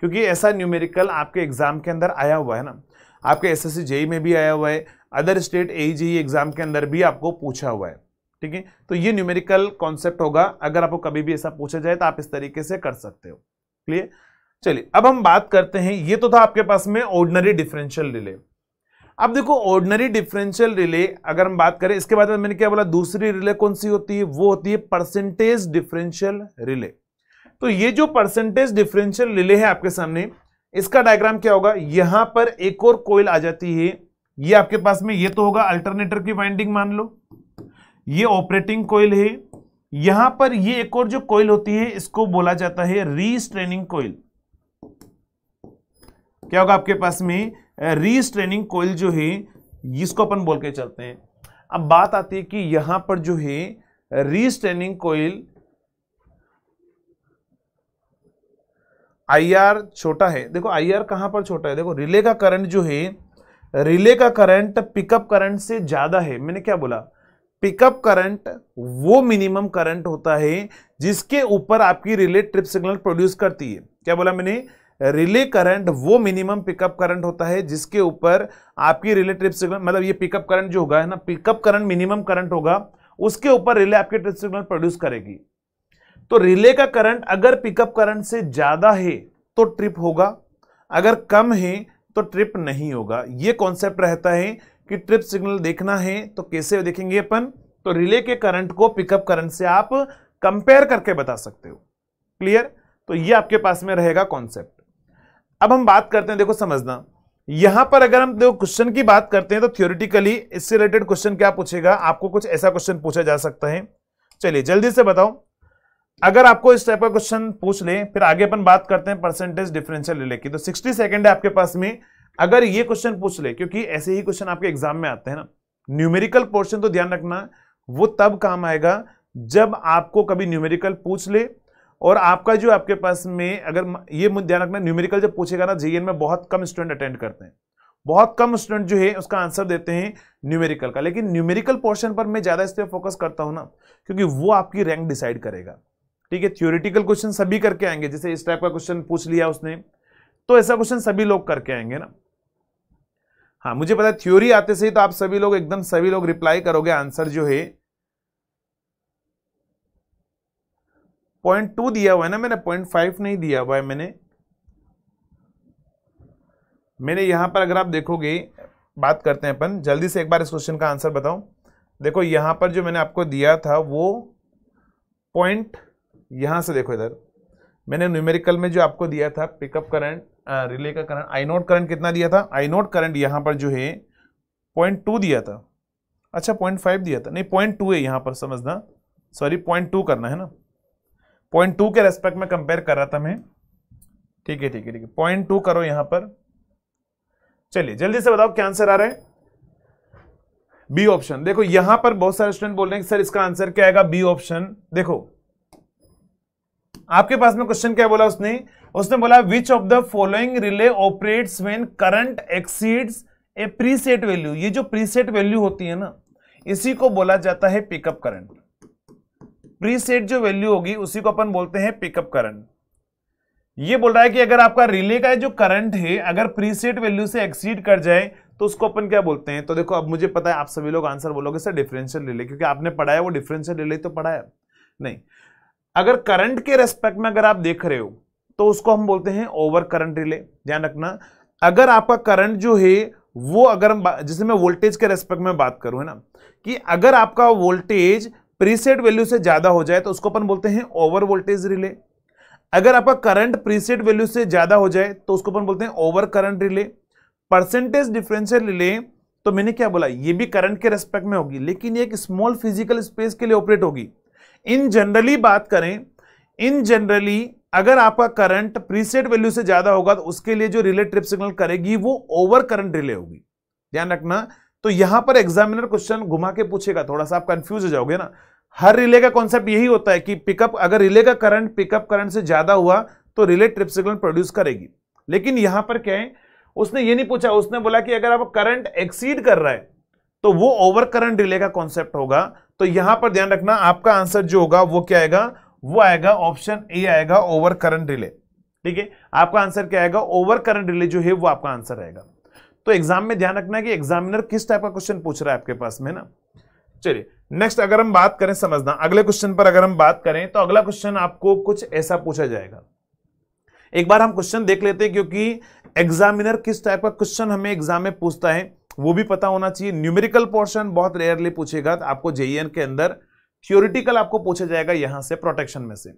क्योंकि ऐसा न्यूमेरिकल आपके एग्ज़ाम के अंदर आया हुआ है ना आपके एस एस e में भी आया हुआ है अदर स्टेट ए एग्ज़ाम के अंदर भी आपको पूछा हुआ है ठीक है तो ये न्यूमेरिकल कॉन्सेप्ट होगा अगर आपको कभी भी ऐसा पूछा जाए तो आप इस तरीके से कर सकते हो क्लियर चलिए अब हम बात करते हैं ये तो था आपके पास में ऑर्डनरी डिफरेंशियल रिले अब देखो ऑर्डिनरी डिफरेंशियल रिले अगर हम बात करें इसके बाद मैंने क्या बोला दूसरी रिले कौन सी होती है वो होती है परसेंटेज डिफरेंशियल रिले तो ये जो परसेंटेज डिफरेंशियल रिले है आपके सामने इसका डायग्राम क्या होगा यहां पर एक और कोयल आ जाती है ये आपके पास में ये तो होगा अल्टरनेटर की वाइंडिंग मान लो ये ऑपरेटिंग कोयल है यहां पर ये एक और जो कोयल होती है इसको बोला जाता है रीस्ट्रेनिंग कोयल क्या होगा आपके पास में रीस्ट्रेनिंग कोयल जो है इसको अपन बोल के चलते हैं अब बात आती है कि यहां पर जो है रीस्ट्रेनिंग कोयल आईआर छोटा है देखो आईआर कहां पर छोटा है देखो रिले का करंट जो है रिले का करंट पिकअप करंट से ज्यादा है मैंने क्या बोला पिकअप करंट वो मिनिमम करंट होता है जिसके ऊपर आपकी रिले ट्रिप सिग्नल प्रोड्यूस करती है क्या बोला मैंने रिले करंट वो मिनिमम पिकअप करंट होता है जिसके ऊपर आपकी रिले ट्रिप सिग्नल मतलब ये पिकअप करंट जो होगा है ना पिकअप करंट मिनिमम करंट होगा उसके ऊपर रिले आपकी ट्रिप सिग्नल प्रोड्यूस करेगी तो रिले का करंट अगर पिकअप करंट से ज़्यादा है तो ट्रिप होगा अगर कम है तो ट्रिप नहीं होगा ये कॉन्सेप्ट रहता है कि ट्रिप सिग्नल देखना है तो कैसे देखेंगे अपन तो रिले के करंट को पिकअप करंट से आप कंपेयर करके बता सकते हो क्लियर तो ये आपके पास में रहेगा कॉन्सेप्ट अब हम बात करते हैं देखो समझना यहां पर अगर हम देखो क्वेश्चन की बात करते हैं तो थियोरिटिकली इससे रिलेटेड क्वेश्चन क्या पूछेगा आपको कुछ ऐसा क्वेश्चन पूछा जा सकता है चलिए जल्दी से बताओ अगर आपको इस टाइप का क्वेश्चन पूछ ले फिर आगे अपन बात करते हैं परसेंटेज डिफरेंशियल रिले की तो 60 सेकंड है आपके पास में अगर ये क्वेश्चन पूछ ले क्योंकि ऐसे ही क्वेश्चन आपके एग्जाम में आते हैं ना न्यूमेरिकल पोर्शन तो ध्यान रखना वो तब काम आएगा जब आपको कभी न्यूमेरिकल पूछ ले और आपका जो आपके पास में अगर ये ध्यान रखना न्यूमेरिकल जब पूछेगा ना जेएन में बहुत कम स्टूडेंट अटेंड करते हैं बहुत कम स्टूडेंट जो है उसका आंसर देते हैं न्यूमेरिकल का लेकिन न्यूमेरिकल पोर्शन पर मैं ज़्यादा इस पर फोकस करता हूं ना क्योंकि वो आपकी रैंक डिसाइड करेगा ठीक है थ्योरिटिकल क्वेश्चन सभी करके आएंगे जैसे इस टाइप का क्वेश्चन पूछ लिया उसने तो ऐसा क्वेश्चन सभी लोग करके आएंगे ना हाँ मुझे पता है थ्योरी आते से ही तो आप सभी लोग एकदम सभी लोग रिप्लाई करोगे आंसर जो है पॉइंट टू दिया हुआ है ना मैंने पॉइंट फाइव नहीं दिया हुआ है मैंने मैंने यहां पर अगर आप देखोगे बात करते हैं अपन जल्दी से एक बार इस क्वेश्चन का आंसर बताऊं देखो यहां पर जो मैंने आपको दिया था वो पॉइंट यहां से देखो इधर मैंने न्यूमेरिकल में जो आपको दिया था पिकअप करंट रिले का करंट आई नोट करंट कितना दिया था आई नोट करंट यहां पर जो है पॉइंट टू दिया था अच्छा पॉइंट फाइव दिया था नहीं पॉइंट टू है यहां पर समझना सॉरी पॉइंट टू करना है ना पॉइंट टू के रेस्पेक्ट में कंपेयर कर रहा था मैं ठीक है ठीक है ठीक है पॉइंट टू करो यहां पर चलिए जल्दी से बताओ क्या आंसर आ रहा है बी ऑप्शन देखो यहां पर बहुत सारे स्टूडेंट बोल रहे हैं सर इसका आंसर क्या आएगा बी ऑप्शन देखो आपके पास में क्वेश्चन क्या बोला उसने उसने बोला which of the following relay operate when current exceeds a preset value ये जो प्रीसेट वैल्यू होती है ना इसी को बोला जाता है पिकअप करंट प्रीसेट जो वैल्यू होगी उसी को अपन बोलते हैं पिकअप करंट ये बोल रहा है कि अगर आपका रिले का जो करंट है अगर प्रीसेट वैल्यू से एक्सीड कर जाए तो उसको अपन क्या बोलते हैं तो देखो अब मुझे पता है आप सभी लोग आंसर बोलोगे सर डिफरेंशियल रिले क्योंकि आपने पढ़ाया वो डिफरेंशियल रिले तो पढ़ाया नहीं अगर करंट के रेस्पेक्ट में अगर आप देख रहे हो तो उसको हम बोलते हैं ओवर करंट रिले ध्यान रखना अगर आपका करंट जो है वो अगर जैसे मैं वोल्टेज के रेस्पेक्ट में बात करूं है ना कि अगर आपका वोल्टेज प्रीसेट वैल्यू से ज़्यादा हो जाए तो उसको अपन बोलते हैं ओवर वोल्टेज रिले अगर आपका करंट प्रीसेट वैल्यू से ज़्यादा हो जाए तो उसको अपन बोलते हैं over current relay percentage differential relay तो मैंने क्या बोला ये भी करंट के रेस्पेक्ट में होगी लेकिन ये एक स्मॉल फिजिकल स्पेस के लिए ऑपरेट होगी इन जनरली बात करें इन जनरली अगर आपका करंट प्रीसेट वैल्यू से ज़्यादा होगा तो उसके लिए जो रिले ट्रिप सिग्नल करेगी वो ओवर करंट रिले होगी ध्यान रखना तो यहां पर एग्जामिनर क्वेश्चन घुमा के पूछेगा थोड़ा सा आप कंफ्यूज हो जाओगे ना हर रिले का कॉन्सेप्ट यही होता है कि पिकअप अगर रिले का करंट पिकअप करंट से ज्यादा हुआ तो रिले ट्रिप सिग्नल प्रोड्यूस करेगी लेकिन यहां पर क्या है उसने ये नहीं पूछा उसने बोला कि अगर आप करंट एक्सीड कर रहा है तो वो ओवर करंट रिले का कॉन्सेप्ट होगा तो यहां पर ध्यान रखना आपका आंसर जो होगा वो क्या आएगा वो आएगा ऑप्शन ए आएगा ओवर करंट रिले ठीक है आपका आंसर क्या आएगा ओवर करंट रिले जो है वो आपका आंसर रहेगा तो एग्जाम में ध्यान रखना कि एग्जामिनर किस टाइप का क्वेश्चन पूछ रहा है आपके पास में ना चलिए नेक्स्ट अगर हम बात करें समझना अगले क्वेश्चन पर अगर हम बात करें तो अगला क्वेश्चन आपको कुछ ऐसा पूछा जाएगा एक बार हम क्वेश्चन देख लेते हैं क्योंकि एग्जामिनर किस टाइप का क्वेश्चन हमें एग्जाम में पूछता है वो भी पता होना चाहिए न्यूमेरिकल पोर्शन बहुत रेयरली पूछेगा तो आपको जेईएन e के अंदर थ्योरिटिकल आपको पूछा जाएगा यहां से प्रोटेक्शन में से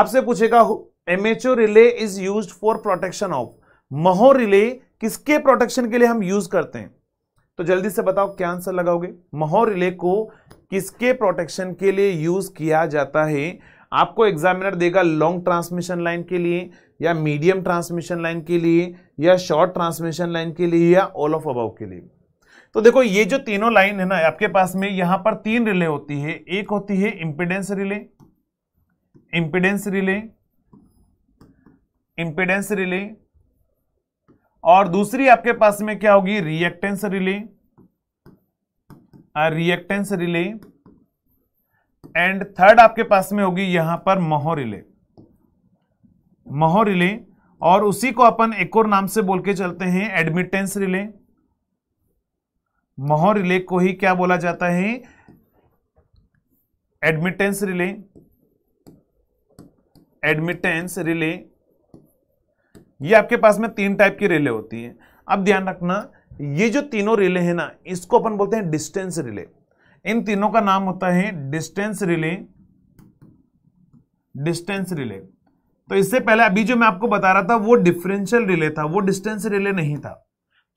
आपसे पूछेगा MHO relay is used for protection of mho relay किसके प्रोटेक्शन के लिए हम यूज करते हैं तो जल्दी से बताओ क्या आंसर लगाओगे महोर रिले को किसके प्रोटेक्शन के लिए यूज किया जाता है आपको एग्जामिनर देगा लॉन्ग ट्रांसमिशन लाइन के लिए या मीडियम ट्रांसमिशन लाइन के लिए या शॉर्ट ट्रांसमिशन लाइन के लिए या ऑल ऑफ अबाउ के लिए तो देखो ये जो तीनों लाइन है ना आपके पास में यहां पर तीन रिले होती है एक होती है impedance relay impedance relay impedance relay और दूसरी आपके पास में क्या होगी reactance relay reactance relay and third आपके पास में होगी यहां पर महो रिले महो रिले और उसी को अपन एक और नाम से बोल के चलते हैं एडमिटेंस रिले महो रिले को ही क्या बोला जाता है एडमिटेंस रिले एडमिटेंस रिले ये आपके पास में तीन टाइप की रेले होती है अब ध्यान रखना ये जो तीनों रिले है ना इसको अपन बोलते हैं डिस्टेंस रिले इन तीनों का नाम होता है डिस्टेंस रिले डिस्टेंस रिले तो इससे पहले अभी जो मैं आपको बता रहा था वो डिफरेंशियल रिले था वो डिस्टेंस रिले नहीं था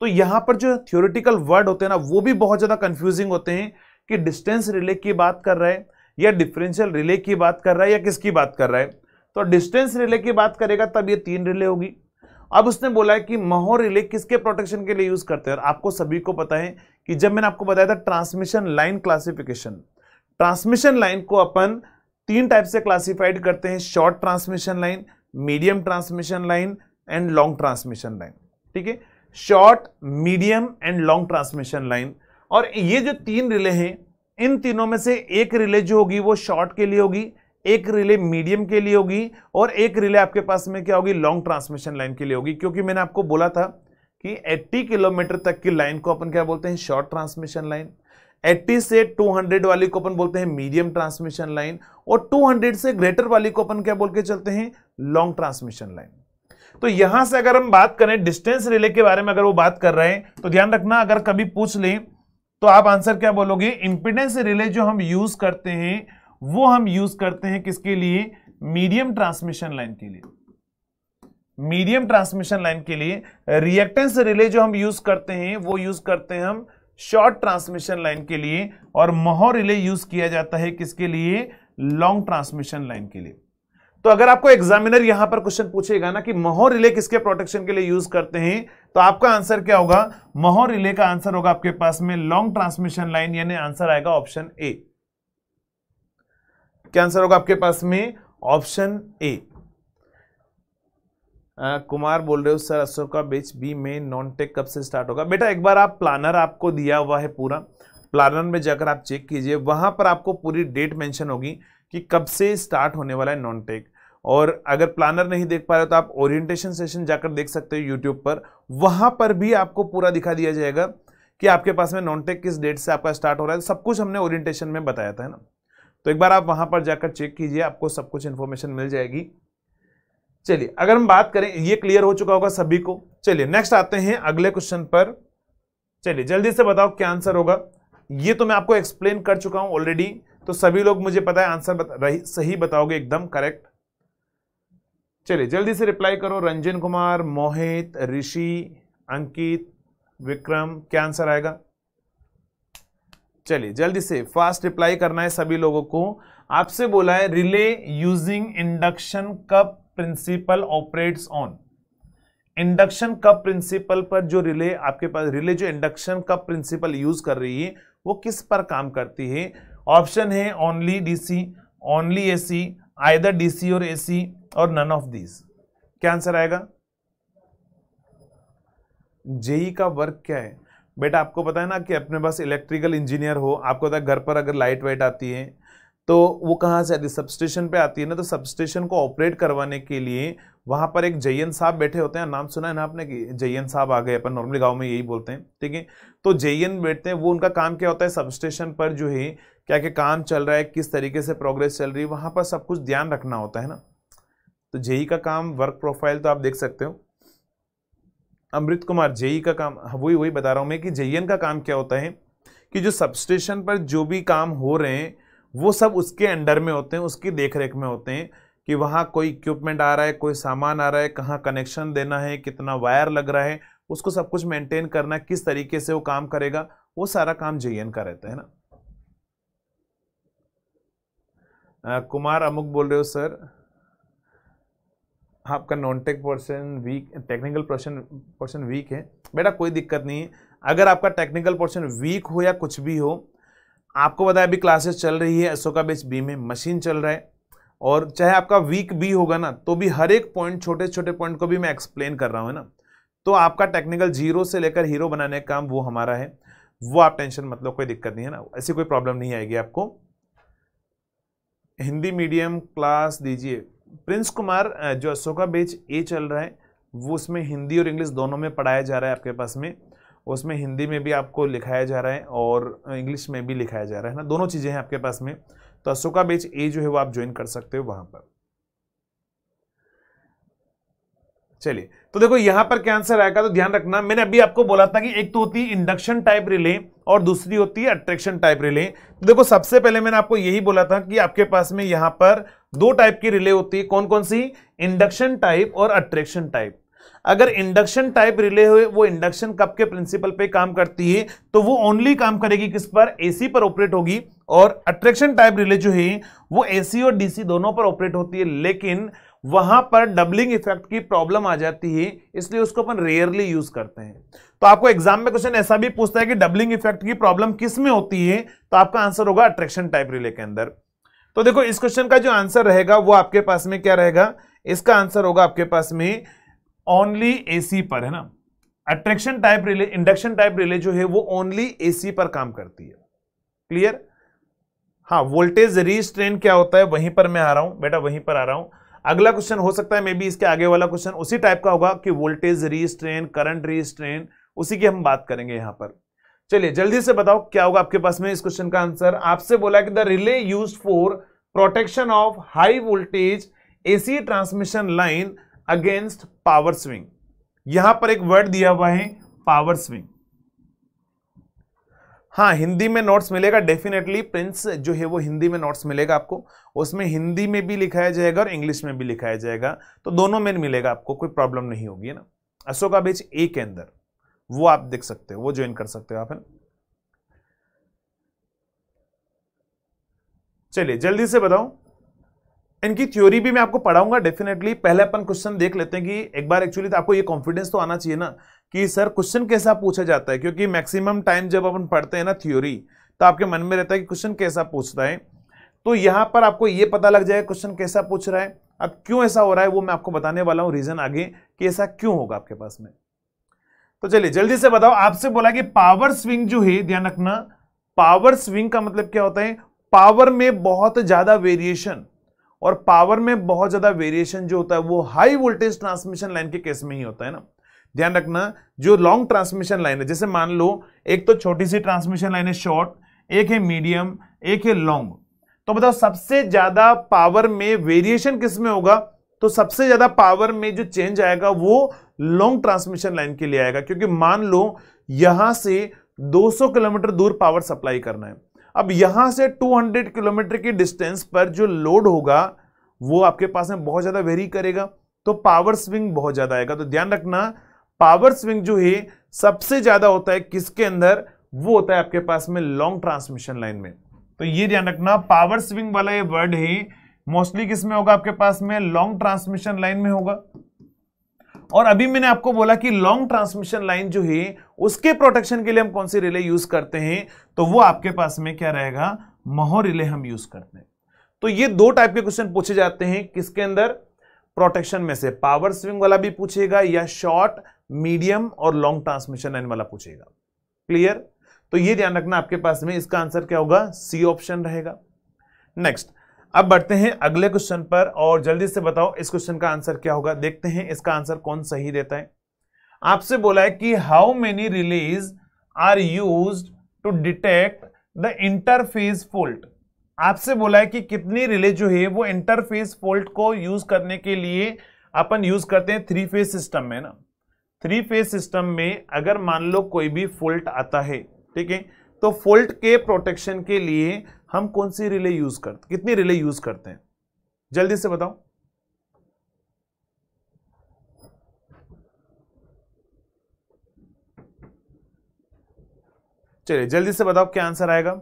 तो यहां पर जो थियोरिटिकल वर्ड होते हैं ना वो भी बहुत ज्यादा कंफ्यूजिंग होते हैं कि डिस्टेंस रिले की बात कर रहा है या डिफरेंशियल रिले की बात कर रहा है या किसकी बात कर रहा है तो डिस्टेंस रिले की बात करेगा तब ये तीन रिले होगी अब उसने बोला है कि महो रिले किसके प्रोटेक्शन के लिए यूज करते हैं और आपको सभी को पता है कि जब मैंने आपको बताया था transmission line classification transmission line को अपन तीन टाइप से क्लासिफाइड करते हैं short transmission line medium transmission line and long transmission line ठीक है short medium and long transmission line और ये जो तीन रिले हैं इन तीनों में से एक रिले जो होगी वो शॉर्ट के लिए होगी एक रिले मीडियम के लिए होगी और एक रिले आपके पास में क्या होगी लॉन्ग ट्रांसमिशन लाइन के लिए होगी क्योंकि मैंने आपको बोला था कि 80 किलोमीटर तक की लाइन को अपन क्या बोलते हैं शॉर्ट ट्रांसमिशन लाइन 80 से 200 वाली को अपन बोलते हैं मीडियम ट्रांसमिशन लाइन और 200 से ग्रेटर वाली को अपन क्या बोल के चलते हैं लॉन्ग ट्रांसमिशन लाइन तो यहां से अगर हम बात करें डिस्टेंस रिले के बारे में अगर वो बात कर रहे हैं तो ध्यान रखना अगर कभी पूछ लें तो आप आंसर क्या बोलोगे इंपिडेंस रिले जो हम यूज करते हैं वो हम यूज करते हैं किसके लिए मीडियम ट्रांसमिशन लाइन के लिए मीडियम ट्रांसमिशन लाइन के लिए रिएक्टेंस रिले जो हम यूज करते हैं वो यूज करते हैं हम शॉर्ट ट्रांसमिशन लाइन के लिए और महो रिले यूज किया जाता है किसके लिए लॉन्ग ट्रांसमिशन लाइन के लिए तो अगर आपको एग्जामिनर यहां पर क्वेश्चन पूछेगा ना कि महो रिले किसके प्रोटेक्शन के लिए यूज करते हैं तो आपका आंसर क्या होगा महो रिले का आंसर होगा आपके पास में लॉन्ग ट्रांसमिशन लाइन यानी आंसर आएगा ऑप्शन ए क्या आंसर होगा आपके पास में ऑप्शन ए आ, कुमार बोल रहे हो सर अशोक का बेच बी में नॉन टेक कब से स्टार्ट होगा बेटा एक बार आप प्लानर आपको दिया हुआ है पूरा प्लानर में जाकर आप चेक कीजिए वहां पर आपको पूरी डेट मेंशन होगी कि कब से स्टार्ट होने वाला है नॉन टेक और अगर प्लानर नहीं देख पा रहे हो तो आप ओरिएंटेशन सेशन जाकर देख सकते हो यूट्यूब पर वहां पर भी आपको पूरा दिखा दिया जाएगा कि आपके पास में नॉन टेक किस डेट से आपका स्टार्ट हो रहा है सब कुछ हमने ओरिएंटेशन में बताया था ना तो एक बार आप वहां पर जाकर चेक कीजिए आपको सब कुछ इन्फॉर्मेशन मिल जाएगी चलिए अगर हम बात करें ये क्लियर हो चुका होगा सभी को चलिए नेक्स्ट आते हैं अगले क्वेश्चन पर चलिए जल्दी से बताओ क्या आंसर होगा ये तो मैं आपको एक्सप्लेन कर चुका हूं ऑलरेडी तो सभी लोग मुझे पता है आंसर बता, सही बताओगे एकदम करेक्ट चलिए जल्दी से रिप्लाई करो रंजन कुमार मोहित ऋषि अंकित विक्रम क्या आंसर आएगा चलिए जल्दी से फास्ट रिप्लाई करना है सभी लोगों को आपसे बोला है relay using induction cup principle operates on induction cup principle पर जो रिले आपके पास रिले जो इंडक्शन कप प्रिंसिपल यूज कर रही है वो किस पर काम करती है ऑप्शन है only DC only AC either DC और एसी और नन ऑफ दिस क्या आंसर आएगा जेई e का वर्क क्या है बेटा आपको पता है ना कि अपने पास इलेक्ट्रिकल इंजीनियर हो आपको पता है घर पर अगर लाइट वाइट आती है तो वो कहाँ से आती है सबस्टेशन पे आती है ना तो सबस्टेशन को ऑपरेट करवाने के लिए वहाँ पर एक जयन साहब बैठे होते हैं नाम सुना है ना आपने कि जयन साहब आ गए अपन नॉर्मली गांव में यही बोलते हैं ठीक है तो जयन बैठते हैं वो उनका काम क्या होता है सबस्टेशन पर जो है क्या क्या काम चल रहा है किस तरीके से प्रोग्रेस चल रही है वहाँ पर सब कुछ ध्यान रखना होता है ना तो जेई का काम वर्क प्रोफाइल तो आप देख सकते हो अमृत कुमार जेई का काम हाँ, वही वही बता रहा हूँ मैं कि जेईन का काम क्या होता है कि जो सब स्टेशन पर जो भी काम हो रहे हैं वो सब उसके अंडर में होते हैं उसकी देख रेख में होते हैं कि वहाँ कोई इक्विपमेंट आ रहा है कोई सामान आ रहा है कहाँ कनेक्शन देना है कितना वायर लग रहा है उसको सब कुछ मेंटेन करना किस तरीके से वो काम करेगा वो सारा काम जेईएन का रहता है ना आ, कुमार अमुक बोल रहे हो सर आपका non tech person weak technical person person weak है बेटा कोई दिक्कत नहीं है अगर आपका टेक्निकल पर्सन वीक हो या कुछ भी हो आपको बताया अभी क्लासेस चल रही है अशोका का बेच बी में मशीन चल रहा है और चाहे आपका वीक भी होगा ना तो भी हर एक पॉइंट छोटे छोटे पॉइंट को भी मैं एक्सप्लेन कर रहा हूँ ना तो आपका टेक्निकल जीरो से लेकर हीरो बनाने का काम वो हमारा है वो आप टेंशन मतलब कोई दिक्कत नहीं है ना ऐसी कोई प्रॉब्लम नहीं आएगी आपको हिंदी मीडियम क्लास दीजिए प्रिंस कुमार जो अशोका बेच ए चल रहा है वो उसमें हिंदी और इंग्लिश दोनों में पढ़ाया जा रहा है आपके पास में उसमें हिंदी में भी आपको लिखाया जा रहा है और इंग्लिश में भी लिखाया जा रहा है ना दोनों चीज़ें हैं आपके पास में तो अशोका बेच ए जो है वो आप ज्वाइन कर सकते हो वहाँ पर चलिए तो देखो यहां पर क्या आंसर आएगा तो ध्यान रखना मैंने अभी आपको बोला था कि एक तो होती है इंडक्शन टाइप रिले और दूसरी होती है अट्रैक्शन टाइप रिले तो देखो सबसे पहले मैंने आपको यही बोला था कि आपके पास में यहां पर दो टाइप की रिले होती है कौन कौन सी इंडक्शन टाइप और अट्रैक्शन टाइप अगर इंडक्शन टाइप रिले हुए वो इंडक्शन कप के प्रिंसिपल पे काम करती है तो वो ओनली काम करेगी किस पर एसी पर ऑपरेट होगी और अट्रैक्शन टाइप रिले जो है वो एसी और डीसी दोनों पर ऑपरेट होती है लेकिन वहां पर डबलिंग इफेक्ट की प्रॉब्लम आ जाती है इसलिए उसको अपन रेयरली यूज करते हैं तो आपको एग्जाम में क्वेश्चन ऐसा भी पूछता है कि डबलिंग इफेक्ट की प्रॉब्लम किस में होती है तो आपका आंसर होगा अट्रैक्शन टाइप रिले के अंदर तो देखो इस क्वेश्चन का जो आंसर रहेगा वो आपके पास में क्या रहेगा इसका आंसर होगा आपके पास में ओनली एसी पर है ना attraction type relay induction type relay जो है वो ओनली एसी पर काम करती है क्लियर हाँ वोल्टेज रीस्ट्रेन क्या होता है वहीं पर मैं आ रहा हूं बेटा वहीं पर आ रहा हूं अगला क्वेश्चन हो सकता है मे बी इसके आगे वाला क्वेश्चन उसी टाइप का होगा कि वोल्टेज रीस्ट्रेन करंट रीस्ट्रेन उसी की हम बात करेंगे यहां पर चलिए जल्दी से बताओ क्या होगा आपके पास में इस क्वेश्चन का आंसर आपसे बोला कि the relay use for protection of high voltage AC transmission line against power swing यहां पर एक वर्ड दिया हुआ है पावर स्विंग हाँ हिंदी में नोट्स मिलेगा डेफिनेटली प्रिंस जो है वो हिंदी में नोट्स मिलेगा आपको उसमें हिंदी में भी लिखाया जाएगा और इंग्लिश में भी लिखाया जाएगा तो दोनों में मिलेगा आपको कोई प्रॉब्लम नहीं होगी ना अशोका बीच ए के अंदर वो आप देख सकते हो वो ज्वाइन कर सकते हो आप है चलिए जल्दी से बताओ इनकी थ्योरी भी मैं आपको पढ़ाऊंगा डेफिनेटली पहले अपन क्वेश्चन देख लेते हैं कि एक बार एक्चुअली तो आपको ये कॉन्फिडेंस तो आना चाहिए ना कि सर क्वेश्चन कैसा पूछा जाता है क्योंकि मैक्सिमम टाइम जब अपन पढ़ते हैं ना थ्योरी तो आपके मन में रहता है कि क्वेश्चन कैसा पूछता है तो यहाँ पर आपको ये पता लग जाएगा क्वेश्चन कैसा पूछ रहा है अब क्यों ऐसा हो रहा है वो मैं आपको बताने वाला हूँ रीजन आगे कि ऐसा क्यों होगा आपके पास में तो चलिए जल्दी से बताओ आपसे बोला कि पावर स्विंग जो है ध्यान रखना पावर स्विंग का मतलब क्या होता है पावर में बहुत ज्यादा वेरिएशन और पावर में बहुत ज़्यादा वेरिएशन जो होता है वो हाई वोल्टेज ट्रांसमिशन लाइन के केस में ही होता है ना ध्यान रखना जो लॉन्ग ट्रांसमिशन लाइन है जैसे मान लो एक तो छोटी सी ट्रांसमिशन लाइन है शॉर्ट एक है मीडियम एक है लॉन्ग तो बताओ सबसे ज़्यादा पावर में वेरिएशन किस में होगा तो सबसे ज़्यादा पावर में जो चेंज आएगा वो लॉन्ग ट्रांसमिशन लाइन के लिए आएगा क्योंकि मान लो यहाँ से 200 किलोमीटर दूर पावर सप्लाई करना है अब यहां से 200 किलोमीटर की डिस्टेंस पर जो लोड होगा वो आपके पास में बहुत ज्यादा वेरी करेगा तो पावर स्विंग बहुत ज्यादा आएगा तो ध्यान रखना पावर स्विंग जो है सबसे ज्यादा होता है किसके अंदर वो होता है आपके पास में लॉन्ग ट्रांसमिशन लाइन में तो ये ध्यान रखना पावर स्विंग वाला ये वर्ड है मोस्टली किसमें होगा आपके पास में लॉन्ग ट्रांसमिशन लाइन में होगा और अभी मैंने आपको बोला कि लॉन्ग ट्रांसमिशन लाइन जो है उसके प्रोटेक्शन के लिए हम कौन सी रिले यूज करते हैं तो वो आपके पास में क्या रहेगा महो रिले हम यूज करते हैं तो ये दो टाइप के क्वेश्चन पूछे जाते हैं किसके अंदर प्रोटेक्शन में से पावर स्विंग वाला भी पूछेगा या शॉर्ट मीडियम और लॉन्ग ट्रांसमिशन लाइन वाला पूछेगा क्लियर तो ये ध्यान रखना आपके पास में इसका आंसर क्या होगा सी ऑप्शन रहेगा नेक्स्ट अब बढ़ते हैं अगले क्वेश्चन पर और जल्दी से बताओ इस क्वेश्चन का आंसर क्या होगा देखते हैं इसका आंसर कौन सही देता है आपसे बोला है कि how many relays are use to detect the interface fault आपसे बोला है कि कितनी रिले जो है वो इंटरफेस फोल्ट को यूज करने के लिए अपन यूज करते हैं थ्री फेज सिस्टम में ना थ्री फेज सिस्टम में अगर मान लो कोई भी फोल्ट आता है ठीक है तो फोल्ट के प्रोटेक्शन के लिए हम कौन सी रिले यूज करते कितनी रिले यूज करते हैं जल्दी से बताओ चलिए जल्दी से बताओ क्या आंसर आएगा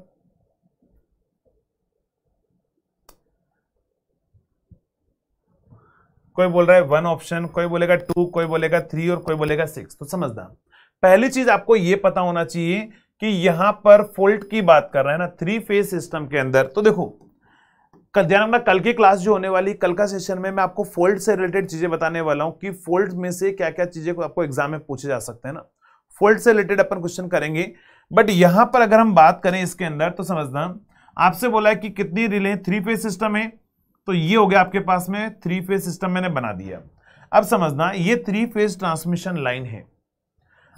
कोई बोल रहा है वन ऑप्शन कोई बोलेगा टू कोई बोलेगा थ्री और कोई बोलेगा सिक्स तो समझदार पहली चीज आपको यह पता होना चाहिए कि यहां पर फोल्ट की बात कर रहे हैं ना थ्री फेज सिस्टम के अंदर तो देखो कल ध्यान रखना कल की क्लास जो होने वाली कल का सेशन में मैं आपको फोल्ट से रिलेटेड चीजें बताने वाला हूं कि फोल्ट में से क्या क्या चीजें आपको एग्जाम में पूछे जा सकते हैं ना फोल्ट से रिलेटेड अपन क्वेश्चन करेंगे बट यहां पर अगर हम बात करें इसके अंदर तो समझना आपसे बोला है कि कितनी रिले थ्री फेज सिस्टम है तो ये हो गया आपके पास में थ्री फेज सिस्टम मैंने बना दिया अब समझना ये थ्री फेज ट्रांसमिशन लाइन है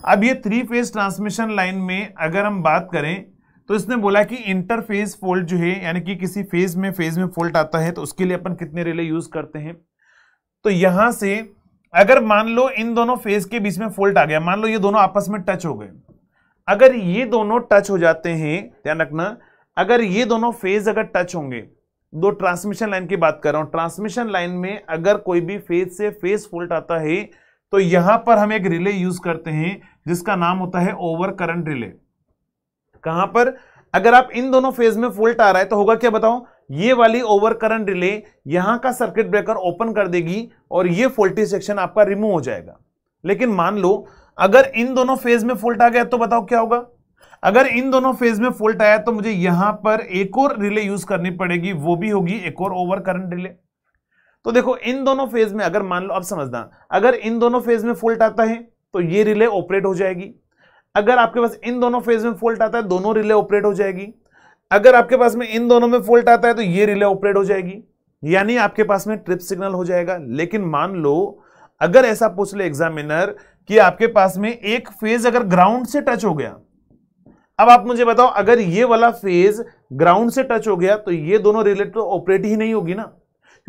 अब ये थ्री फेज ट्रांसमिशन लाइन में अगर हम बात करें तो इसने बोला कि इंटरफेज फोल्ट जो है यानी कि किसी फेज में फेज में फोल्ट आता है तो उसके लिए अपन कितने रिले यूज करते हैं तो यहां से अगर मान लो इन दोनों फेज के बीच में फोल्ट आ गया मान लो ये दोनों आपस में टच हो गए अगर ये दोनों टच हो जाते हैं ध्यान रखना अगर ये दोनों फेज अगर टच होंगे दो ट्रांसमिशन लाइन की बात कर रहा हूं ट्रांसमिशन लाइन में अगर कोई भी फेज से फेज फोल्ट आता है तो यहां पर हम एक रिले यूज करते हैं जिसका नाम होता है ओवर करंट रिले कहां पर अगर आप इन दोनों फेज में फोल्ट आ रहा है तो होगा क्या बताओ ये वाली ओवर करंट रिले यहां का सर्किट ब्रेकर ओपन कर देगी और ये फोल्टी सेक्शन आपका रिमूव हो जाएगा लेकिन मान लो अगर इन दोनों फेज में फोल्ट आ गया तो बताओ क्या होगा अगर इन दोनों फेज में फोल्ट आया तो मुझे यहां पर एक और रिले यूज करनी पड़ेगी वो भी होगी एक और ओवर करंट रिले तो देखो इन दोनों फेज में अगर मान लो अब समझना अगर इन दोनों फेज में फोल्ट आता है तो ये रिले ऑपरेट हो जाएगी अगर आपके पास इन दोनों फेज में फोल्ट आता है दोनों रिले ऑपरेट हो जाएगी अगर आपके पास में इन दोनों में फोल्ट आता है तो ये रिले ऑपरेट हो जाएगी यानी आपके पास में ट्रिप सिग्नल हो जाएगा लेकिन मान लो अगर ऐसा पूछ ले एग्जामिनर कि आपके पास में एक फेज अगर ग्राउंड से टच हो गया अब आप मुझे बताओ अगर ये वाला फेज ग्राउंड से टच हो गया तो ये दोनों रिले तो ऑपरेट ही नहीं होगी ना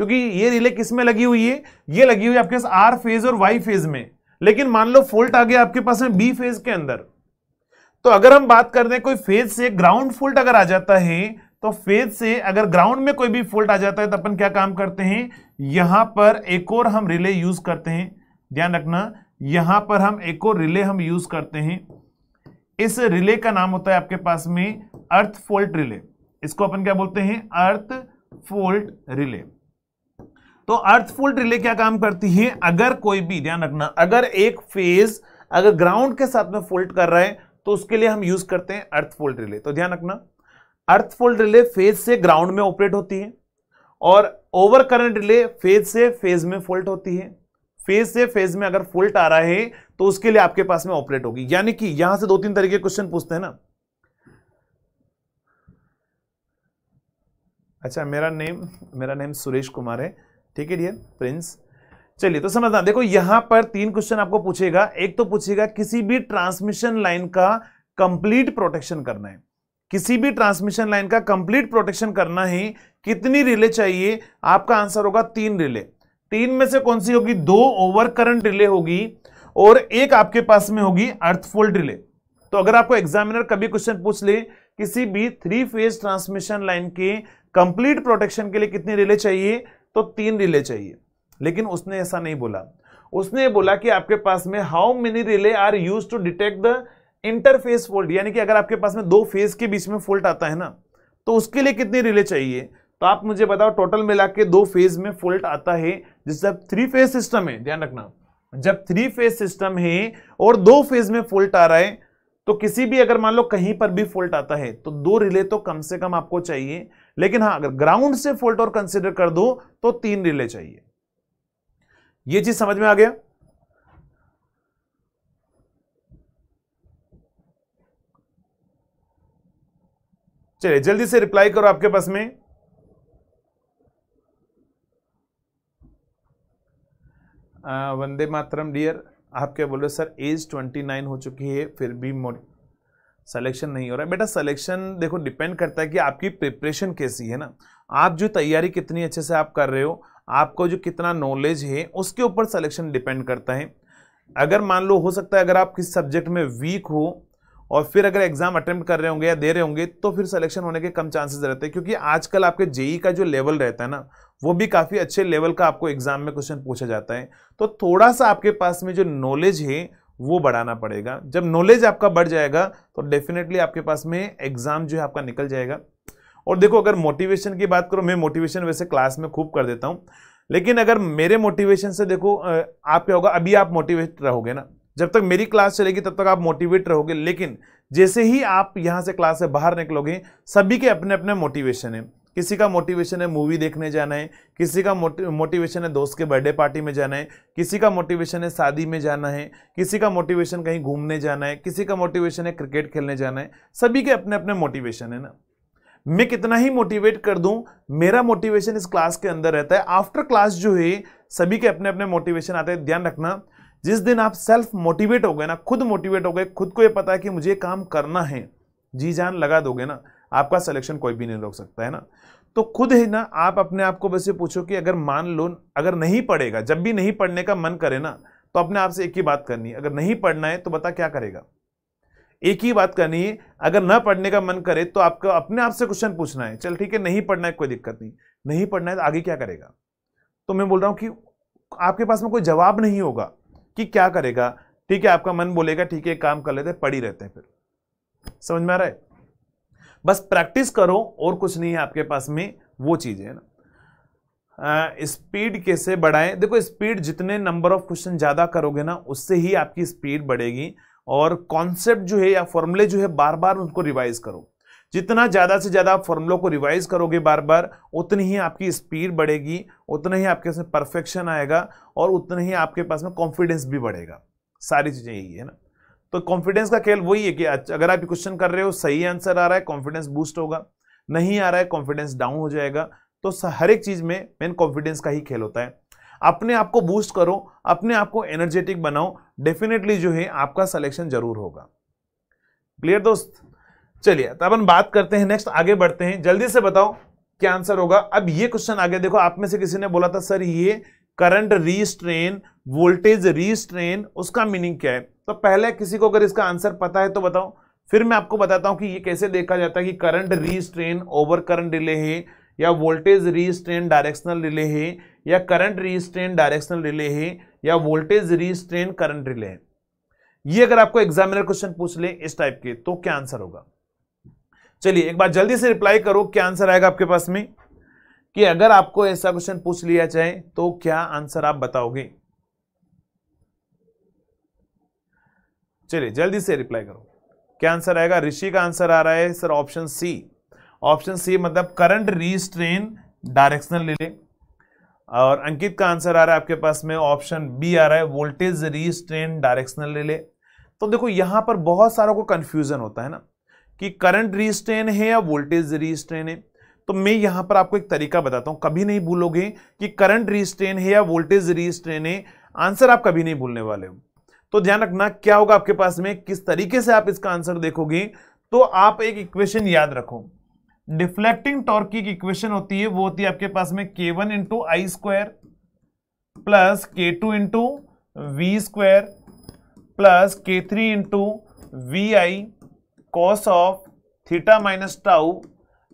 क्योंकि ये रिले किस में लगी हुई है ये लगी हुई है आपके पास आर फेज और वाई फेज में लेकिन मान लो फोल्ट आ गया आपके पास में बी फेज के अंदर तो अगर हम बात कर दें कोई फेज से ग्राउंड फोल्ट अगर आ जाता है तो फेज से अगर ग्राउंड में कोई भी फोल्ट आ जाता है तो अपन क्या काम करते हैं यहां पर एक और हम रिले यूज करते हैं ध्यान रखना यहां पर हम एक और रिले हम यूज करते हैं इस रिले का नाम होता है आपके पास में अर्थ फोल्ट रिले इसको अपन क्या बोलते हैं अर्थ फोल्ट रिले तो अर्थफोल्ड रिले क्या काम करती है अगर कोई भी ध्यान रखना अगर एक फेज अगर ग्राउंड के साथ में फोल्ड कर रहा है तो उसके लिए हम यूज करते हैं अर्थफोल्ड रिले तो ध्यान रखना अर्थफोल्ड रिले फेज से ग्राउंड में ऑपरेट होती है और ओवर करंट रिले फेज से फेज में फोल्ट होती है फेज से फेज में अगर फोल्ट आ रहा है तो उसके लिए आपके पास में ऑपरेट होगी यानी कि यहां से दो तीन तरीके क्वेश्चन पूछते हैं ना अच्छा मेरा नेम मेरा नेम सुरेश कुमार है ठीक है डियर प्रिंस चलिए तो समझना देखो यहां पर तीन क्वेश्चन आपको पूछेगा एक तो पूछेगा किसी भी ट्रांसमिशन लाइन का कंप्लीट प्रोटेक्शन करना है किसी भी ट्रांसमिशन लाइन का कंप्लीट प्रोटेक्शन करना है कितनी रिले चाहिए आपका आंसर होगा तीन रिले तीन में से कौन सी होगी दो ओवर करंट रिले होगी और एक आपके पास में होगी अर्थफोल्ड रिले तो अगर आपको एग्जामिनर कभी क्वेश्चन पूछ ले किसी भी थ्री फेज ट्रांसमिशन लाइन के कंप्लीट प्रोटेक्शन के लिए कितनी रिले चाहिए तो तीन रिले चाहिए लेकिन उसने ऐसा नहीं बोला उसने बोला कि आपके पास में how many relay are use to detect the interface fault यानी कि अगर आपके पास में दो फेस के बीच में फोल्ट आता है ना तो उसके लिए कितनी रिले चाहिए तो आप मुझे बताओ टोटल मिला के दो फेज में फोल्ट आता है जिससे अब थ्री फेज सिस्टम है ध्यान रखना जब थ्री फेज सिस्टम है और दो फेज में फोल्ट आ रहा है तो किसी भी अगर मान लो कहीं पर भी फोल्ट आता है तो दो रिले तो कम से कम आपको चाहिए लेकिन हाँ अगर ग्राउंड से फॉल्ट और कंसिडर कर दो तो तीन रिले चाहिए ये चीज समझ में आ गया चलिए जल्दी से रिप्लाई करो आपके पास में आ, वंदे मातरम डियर आप क्या बोल रहे सर एज 29 हो चुकी है फिर भी सिलेक्शन नहीं हो रहा है बेटा सिलेक्शन देखो डिपेंड करता है कि आपकी प्रिपरेशन कैसी है ना आप जो तैयारी कितनी अच्छे से आप कर रहे हो आपको जो कितना नॉलेज है उसके ऊपर सिलेक्शन डिपेंड करता है अगर मान लो हो सकता है अगर आप किस सब्जेक्ट में वीक हो और फिर अगर एग्जाम अटेम्प्ट कर रहे होंगे या दे रहे होंगे तो फिर सिलेक्शन होने के कम चांसेस रहते हैं क्योंकि आजकल आपके जेई का जो लेवल रहता है ना वो भी काफ़ी अच्छे लेवल का आपको एग्जाम में क्वेश्चन पूछा जाता है तो थोड़ा सा आपके पास में जो नॉलेज है वो बढ़ाना पड़ेगा जब नॉलेज आपका बढ़ जाएगा तो डेफिनेटली आपके पास में एग्ज़ाम जो है आपका निकल जाएगा और देखो अगर मोटिवेशन की बात करो मैं मोटिवेशन वैसे क्लास में खूब कर देता हूँ लेकिन अगर मेरे मोटिवेशन से देखो आप क्या होगा अभी आप मोटिवेट रहोगे ना जब तक मेरी क्लास चलेगी तब तक आप मोटिवेट रहोगे लेकिन जैसे ही आप यहाँ से क्लास से बाहर निकलोगे सभी के अपने अपने मोटिवेशन है किसी का मोटिवेशन है मूवी देखने जाना है किसी का मोटिवेशन है दोस्त के बर्थडे पार्टी में जाना है किसी का मोटिवेशन है शादी में जाना है किसी का मोटिवेशन कहीं घूमने जाना है किसी का मोटिवेशन है क्रिकेट खेलने जाना है सभी के अपने अपने मोटिवेशन है ना मैं कितना ही मोटिवेट कर दूं मेरा मोटिवेशन इस क्लास के अंदर रहता है आफ्टर क्लास जो है सभी के अपने अपने मोटिवेशन आते हैं ध्यान रखना जिस दिन आप सेल्फ मोटिवेट हो गए ना खुद मोटिवेट हो गए खुद को ये पता है कि मुझे काम करना है जी जान लगा दोगे ना आपका सिलेक्शन कोई भी नहीं रोक सकता है ना तो खुद ही ना आप अपने आप को बस ये पूछो कि अगर मान लो अगर नहीं पढ़ेगा जब भी नहीं पढ़ने का मन करे ना तो अपने आप से एक ही बात करनी है अगर नहीं पढ़ना है तो बता क्या करेगा एक ही बात करनी है अगर ना पढ़ने का मन करे तो आपको अपने आप से क्वेश्चन पूछना है चल ठीक है नहीं पढ़ना है कोई दिक्कत नहीं नहीं पढ़ना है तो आगे क्या करेगा तो मैं बोल रहा हूँ कि आपके पास में कोई जवाब नहीं होगा कि क्या करेगा ठीक है आपका मन बोलेगा ठीक है काम कर लेते पढ़ ही रहते हैं फिर समझ में आ रहा है बस प्रैक्टिस करो और कुछ नहीं है आपके पास में वो चीज़ है ना स्पीड कैसे बढ़ाएं देखो स्पीड जितने नंबर ऑफ क्वेश्चन ज़्यादा करोगे ना उससे ही आपकी स्पीड बढ़ेगी और कॉन्सेप्ट जो है या फॉर्मूले जो है बार बार उनको रिवाइज करो जितना ज़्यादा से ज़्यादा आप फॉर्मूलों को रिवाइज करोगे बार बार उतनी ही आपकी स्पीड बढ़ेगी उतना ही आपके पास परफेक्शन आएगा और उतना ही आपके पास में कॉन्फिडेंस भी बढ़ेगा सारी चीज़ें यही है ना तो कॉन्फिडेंस का खेल वही है कि अगर आप क्वेश्चन कर रहे हो सही आंसर आ रहा है कॉन्फिडेंस बूस्ट होगा नहीं आ रहा है कॉन्फिडेंस डाउन हो जाएगा तो हर एक चीज में मेन कॉन्फिडेंस का ही खेल होता है अपने आप को बूस्ट करो अपने आप को एनर्जेटिक बनाओ डेफिनेटली जो है आपका सिलेक्शन जरूर होगा क्लियर दोस्त चलिए तो अपन बात करते हैं नेक्स्ट आगे बढ़ते हैं जल्दी से बताओ क्या आंसर होगा अब ये क्वेश्चन आगे देखो आप में से किसी ने बोला था सर ये करंट रीस्ट्रेन वोल्टेज रीस्ट्रेन उसका मीनिंग क्या है तो पहले किसी को अगर इसका आंसर पता है तो बताओ फिर मैं आपको बताता हूं कि ये कैसे देखा जाता है कि current restrain over current delay है या वोल्टेज रीस्ट्रेन डायरेक्शनल डिले है या करंट रीस्ट्रेन डायरेक्शनल डिले है या वोल्टेज रीस्ट्रेन करंट रिले है ये अगर आपको एग्जामिनर क्वेश्चन पूछ ले इस टाइप के तो क्या आंसर होगा चलिए एक बार जल्दी से रिप्लाई करो क्या आंसर आएगा आपके पास में कि अगर आपको ऐसा क्वेश्चन पूछ लिया जाए तो क्या आंसर आप बताओगे चलिए जल्दी से रिप्लाई करो क्या आंसर आएगा ऋषि का आंसर आ रहा है sir option C option C मतलब करंट रीस्ट्रेन डायरेक्शनल ले ले और अंकित का आंसर आ रहा है आपके पास में ऑप्शन बी आ रहा है वोल्टेज रीस्ट्रेन डायरेक्शनल ले ले तो देखो यहाँ पर बहुत सारों को कन्फ्यूजन होता है ना कि करंट रीस्ट्रेन है या वोल्टेज रीस्ट्रेन है तो मैं यहाँ पर आपको एक तरीका बताता हूँ कभी नहीं भूलोगे कि करंट रीस्ट्रेन है या वोल्टेज रीस्ट्रेन है आंसर आप कभी नहीं भूलने वाले हो तो ध्यान रखना क्या होगा आपके पास में किस तरीके से आप इसका आंसर देखोगे तो आप एक इक्वेशन याद रखो डिफ्लेक्टिंग टॉर्क की इक्वेशन होती है वो होती है आपके पास में K one into I square plus K two into V square plus K three into V I cos of theta minus tau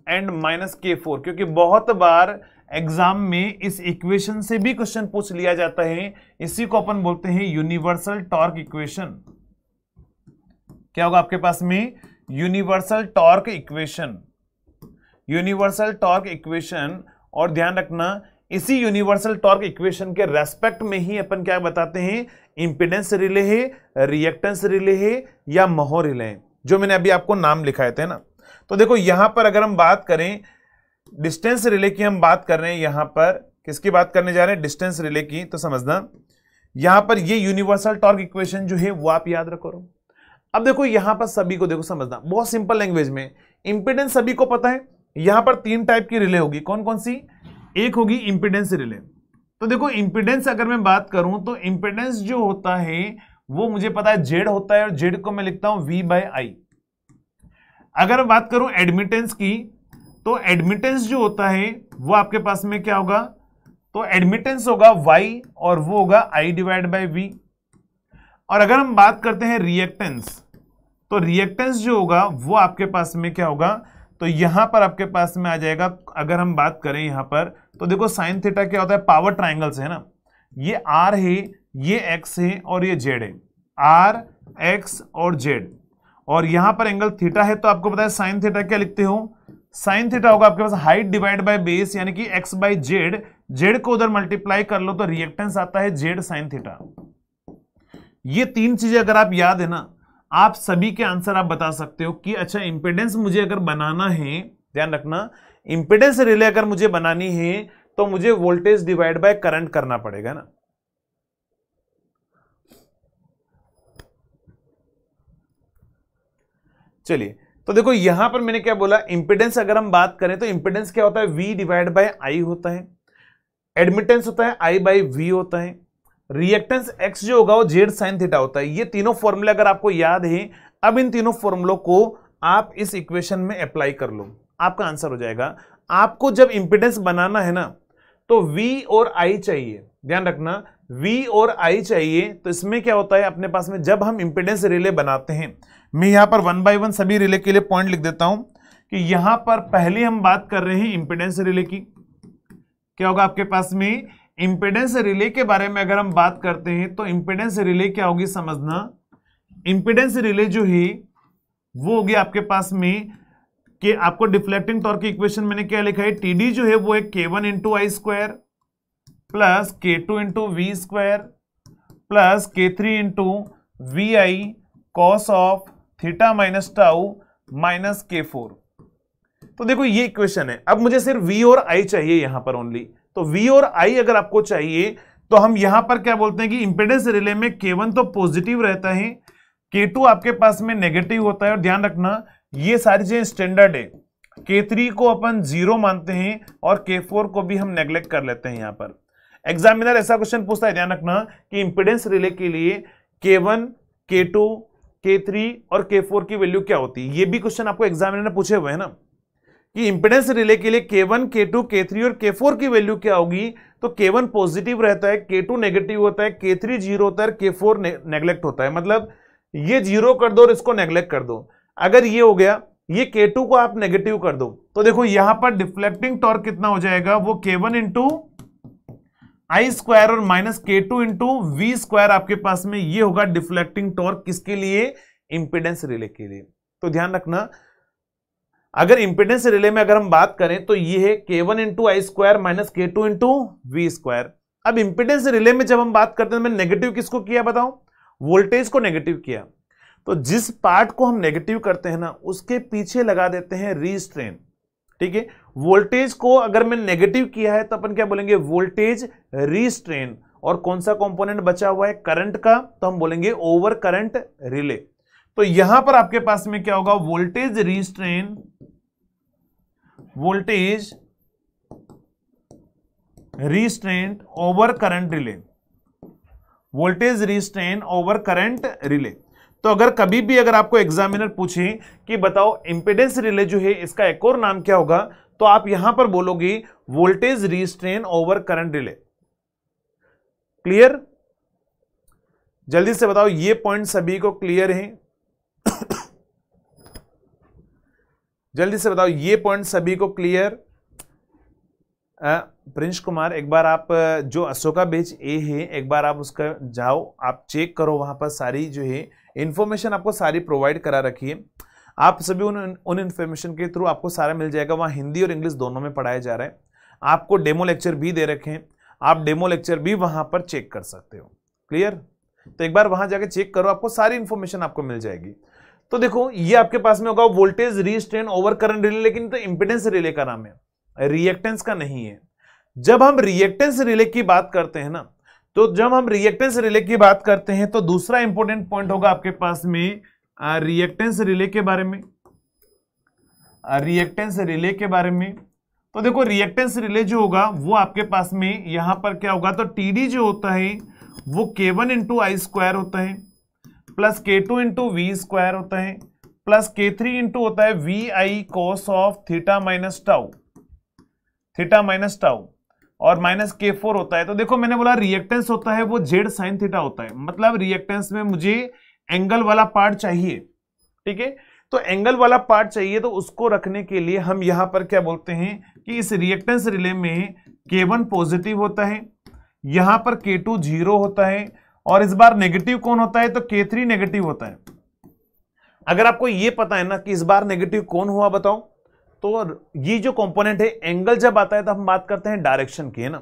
and minus K four क्योंकि बहुत बार एग्जाम में इस इक्वेशन से भी क्वेश्चन पूछ लिया जाता है इसी को अपन बोलते हैं यूनिवर्सल टॉर्क इक्वेशन क्या होगा आपके पास में universal torque equation universal torque equation और ध्यान रखना इसी यूनिवर्सल टॉर्क इक्वेशन के रेस्पेक्ट में ही अपन क्या बताते हैं इंपिडेंस रिले है रिएक्टेंस रिले है या महो रिले है जो मैंने अभी आपको नाम लिखाए थे ना तो देखो यहां पर अगर हम बात करें डिस्टेंस रिले की हम बात कर रहे हैं यहां पर किसकी बात करने जा रहे हैं डिस्टेंस रिले की तो समझना यहां पर ये यूनिवर्सल टॉर्क इक्वेशन जो है वो आप याद रखो अब देखो यहां पर सभी को देखो समझना बहुत सिंपल लैंग्वेज में इंपिडेंस सभी को पता है यहां पर तीन टाइप की रिले होगी कौन कौन सी एक होगी इंपिडेंस रिले तो देखो इंपिडेंस अगर मैं बात करूं तो इंपिडेंस जो होता है वो मुझे पता है जेड होता है और जेड को मैं लिखता हूं वी बाय आई अगर बात करूं एडमिटेंस की तो एडमिटेंस जो होता है वो आपके पास में क्या होगा तो एडमिटेंस होगा वाई और वो होगा आई डिवाइड बाई वी और अगर हम बात करते हैं रिएक्टेंस तो रिएक्टेंस जो होगा वो आपके पास में क्या होगा तो यहां पर आपके पास में आ जाएगा अगर हम बात करें यहां पर तो देखो साइन थीटा क्या होता है पावर ट्राइंगल से है ना ये आर है ये एक्स है और ये जेड है आर एक्स और जेड और यहां पर एंगल थीटा है तो आपको पता है साइन थीटा क्या लिखते हो साइन थीटा होगा आपके पास हाइट डिवाइड बाय बेस यानी कि एक्स बाई जेड जेड को उधर मल्टीप्लाई कर लो तो रिएक्टेंस आता है जेड साइन थीटा ये तीन चीजें अगर आप याद है ना आप सभी के आंसर आप बता सकते हो कि अच्छा इंपेडेंस मुझे अगर बनाना है ध्यान रखना इंपेडेंस रिले अगर मुझे बनानी है तो मुझे वोल्टेज डिवाइड बाय करंट करना पड़ेगा ना चलिए तो देखो यहां पर मैंने क्या बोला इंपिडेंस अगर हम बात करें तो इंपिडेंस क्या होता है वी डिवाइड बाय आई होता है एडमिटेंस होता है आई बाई वी होता है रिएक्टेंस एक्स जो होगा वो जेड साइन थीटा होता है ये तीनों फॉर्मूले अगर आपको याद है अब इन तीनों फॉर्मुलों को आप इस इक्वेशन में अप्लाई कर लो आपका आंसर हो जाएगा आपको जब इंपिडेंस बनाना है ना तो V और I चाहिए ध्यान रखना V और I चाहिए तो इसमें क्या होता है अपने पास में जब हम इंपिडेंस रिले बनाते हैं मैं यहां पर वन बाय वन सभी रिले के लिए पॉइंट लिख देता हूं कि यहां पर पहले हम बात कर रहे हैं इंपिडेंस रिले की क्या होगा आपके पास में इंपेडेंस रिले के बारे में अगर हम बात करते हैं तो इंपेडेंस रिले क्या होगी समझना इंपेडेंस रिले जो है वो होगी आपके पास में कि आपको डिफ्लेक्टिंग तौर की इक्वेशन मैंने क्या लिखा है टीडी जो है वो है K one into I square plus K two into V square plus K three into V I cos of theta minus tau minus K four तो देखो ये इक्वेशन है अब मुझे सिर्फ वी और आई चाहिए यहां पर ओनली तो वी और आई अगर आपको चाहिए तो हम यहां पर क्या बोलते हैं कि इंपेडेंस रिले में के वन तो पॉजिटिव रहता है के टू आपके पास में नेगेटिव होता है और ध्यान रखना ये सारी चीजें स्टैंडर्ड है के थ्री को अपन जीरो मानते हैं और के फोर को भी हम नेग्लेक्ट कर लेते हैं यहां पर एग्जामिनर ऐसा क्वेश्चन पूछता है ध्यान रखना कि इंपिडेंस रिले के लिए के वन के टू के थ्री और के फोर की वैल्यू क्या होती है ये भी क्वेश्चन आपको एग्जामिनर ने पूछे हुए हैं ना कि इंपेडेंस रिले के लिए के वन के टू के थ्री और के फोर की वैल्यू क्या होगी तो के वन पॉजिटिव रहता है के टू नेगेटिव होता है के थ्री जीरो होता है के फोर नेग्लेक्ट होता है मतलब ये जीरो कर दो और इसको नेग्लेक्ट कर दो अगर ये हो गया ये के टू को आप नेगेटिव कर दो तो देखो यहां पर डिफ्लेक्टिंग टॉर्क कितना हो जाएगा वो K one into I square और minus K two into V square आपके पास में ये होगा डिफ्लेक्टिंग टॉर्क किसके लिए इंपेडेंस रिले के लिए तो ध्यान रखना अगर इंपेडेंस रिले में अगर हम बात करें तो ये है K one into I square minus K two into V square अब इंपेडेंस रिले में जब हम बात करते हैं तो मैंने नेगेटिव किसको किया बताऊं वोल्टेज को नेगेटिव किया तो जिस पार्ट को हम नेगेटिव करते हैं ना उसके पीछे लगा देते हैं रीस्ट्रेन ठीक है वोल्टेज को अगर मैं नेगेटिव किया है तो अपन क्या बोलेंगे वोल्टेज रिस्ट्रेन और कौन सा कंपोनेंट बचा हुआ है करंट का तो हम बोलेंगे ओवर करंट रिले तो यहां पर आपके पास में क्या होगा voltage restrain voltage restrain over current relay voltage restrain over current relay तो अगर कभी भी अगर आपको एग्जामिनर पूछे कि बताओ इंपेडेंस रिले जो है इसका एक और नाम क्या होगा तो आप यहां पर बोलोगे voltage restrain over current relay clear जल्दी से बताओ ये पॉइंट सभी को क्लियर है जल्दी से बताओ ये पॉइंट सभी को क्लियर प्रिंस कुमार एक बार आप जो अशोका बेच ए है एक बार आप उसका जाओ आप चेक करो वहां पर सारी जो है इन्फॉर्मेशन आपको सारी प्रोवाइड करा रखी है आप सभी उन उन इन्फॉर्मेशन के थ्रू आपको सारा मिल जाएगा वहाँ हिंदी और इंग्लिश दोनों में पढ़ाया जा रहा है आपको डेमो लेक्चर भी दे रखे हैं आप डेमो लेक्चर भी वहाँ पर चेक कर सकते हो क्लियर तो एक बार वहाँ जाके चेक करो आपको सारी इन्फॉर्मेशन आपको मिल जाएगी तो देखो ये आपके पास में होगा voltage restrain over current relay लेकिन तो इम्पिडेंस रिले का नाम है रिएक्टेंस का नहीं है जब हम रिएक्टेंस रिले की बात करते हैं ना तो जब हम रिएक्टेंस रिले की बात करते हैं तो दूसरा इंपॉर्टेंट पॉइंट होगा आपके पास में रिएक्टेंस रिले के बारे में रिएक्टेंस रिले के बारे में तो देखो रिएक्टेंस रिले जो होगा वो आपके पास में यहां पर क्या होगा तो टीडी जो होता है वो K one into I square होता है plus K two into V square होता है प्लस के थ्री इंटू होता है V I cos of theta minus tau theta minus tau और माइनस के फोर होता है तो देखो मैंने बोला रिएक्टेंस होता है वो जेड साइन थीटा होता है मतलब रिएक्टेंस में मुझे एंगल वाला पार्ट चाहिए ठीक है तो एंगल वाला पार्ट चाहिए तो उसको रखने के लिए हम यहां पर क्या बोलते हैं कि इस रिएक्टेंस रिले में के वन पॉजिटिव होता है यहां पर के टू जीरो होता है और इस बार नेगेटिव कौन होता है तो के थ्री नेगेटिव होता है अगर आपको यह पता है ना कि इस बार नेगेटिव कौन हुआ बताओ तो ये जो कंपोनेंट है एंगल जब आता है तो हम बात करते हैं डायरेक्शन की है ना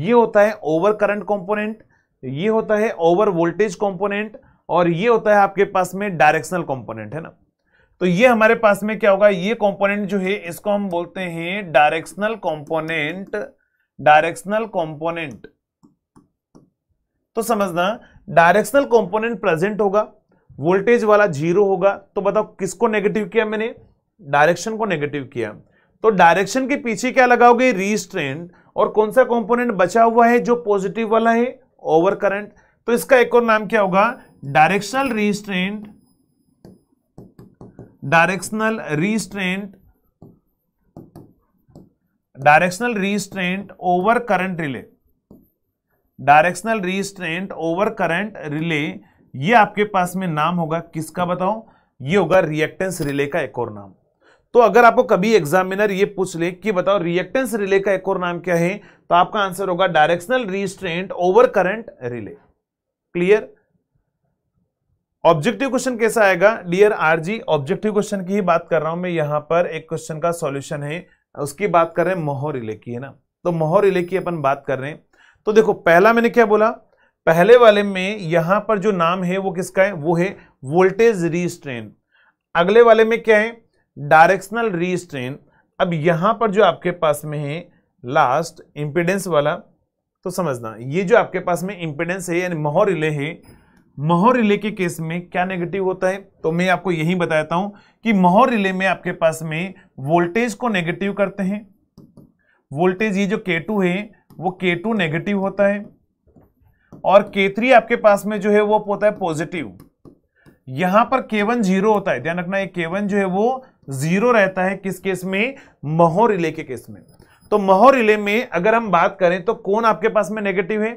ये होता है ओवर करंट कंपोनेंट ये होता है ओवर वोल्टेज कंपोनेंट और ये होता है आपके पास में डायरेक्शनल कंपोनेंट है ना तो ये हमारे पास में क्या होगा ये कंपोनेंट जो है इसको हम बोलते हैं डायरेक्शनल कंपोनेंट डायरेक्शनल कंपोनेंट तो समझना डायरेक्शनल कंपोनेंट प्रेजेंट होगा वोल्टेज वाला जीरो होगा तो बताओ किसको नेगेटिव किया मैंने डायरेक्शन को नेगेटिव किया तो डायरेक्शन के पीछे क्या लगाओगे रीस्ट्रेंट और कौन सा कंपोनेंट बचा हुआ है जो पॉजिटिव वाला है ओवर करंट तो इसका एक और नाम क्या होगा directional restrained directional restraint directional restraint over current relay directional restraint over current relay ये आपके पास में नाम होगा किसका बताओ ये होगा रिएक्टेंस रिले का एक और नाम तो अगर आपको कभी एग्जामिनर ये पूछ ले कि बताओ रिएक्टेंस रिले का एक और नाम क्या है तो आपका आंसर होगा directional restraint over current relay clear objective question कैसा आएगा डियर आरजी ऑब्जेक्टिव क्वेश्चन की ही बात कर रहा हूं मैं यहां पर एक क्वेश्चन का सॉल्यूशन है उसकी बात कर रहे हैं मोहर रिले की है ना तो मोहर रिले की अपन बात कर रहे हैं तो देखो पहला मैंने क्या बोला पहले वाले में यहां पर जो नाम है वो किसका है वो है वोल्टेज रिस्ट्रेन अगले वाले में क्या है डायरेक्शनल रीस्ट्रेन अब यहां पर जो आपके पास में है लास्ट इंपिडेंस वाला तो समझना ये जो आपके पास में इम्पिडेंस है यानी मोहर रिले है मोहर रिले के केस में क्या नेगेटिव होता है तो मैं आपको यही बताता हूं कि मोहर रिले में आपके पास में वोल्टेज को नेगेटिव करते हैं वोल्टेज ये जो K2 है वो K2 नेगेटिव होता है और K3 आपके पास में जो है वो होता है पॉजिटिव यहां पर K1 जीरो होता है ध्यान रखना ये K1 जो है वो जीरो रहता है किस केस में महो रिले के केस में तो महो रिले में अगर हम बात करें तो कौन आपके पास में नेगेटिव है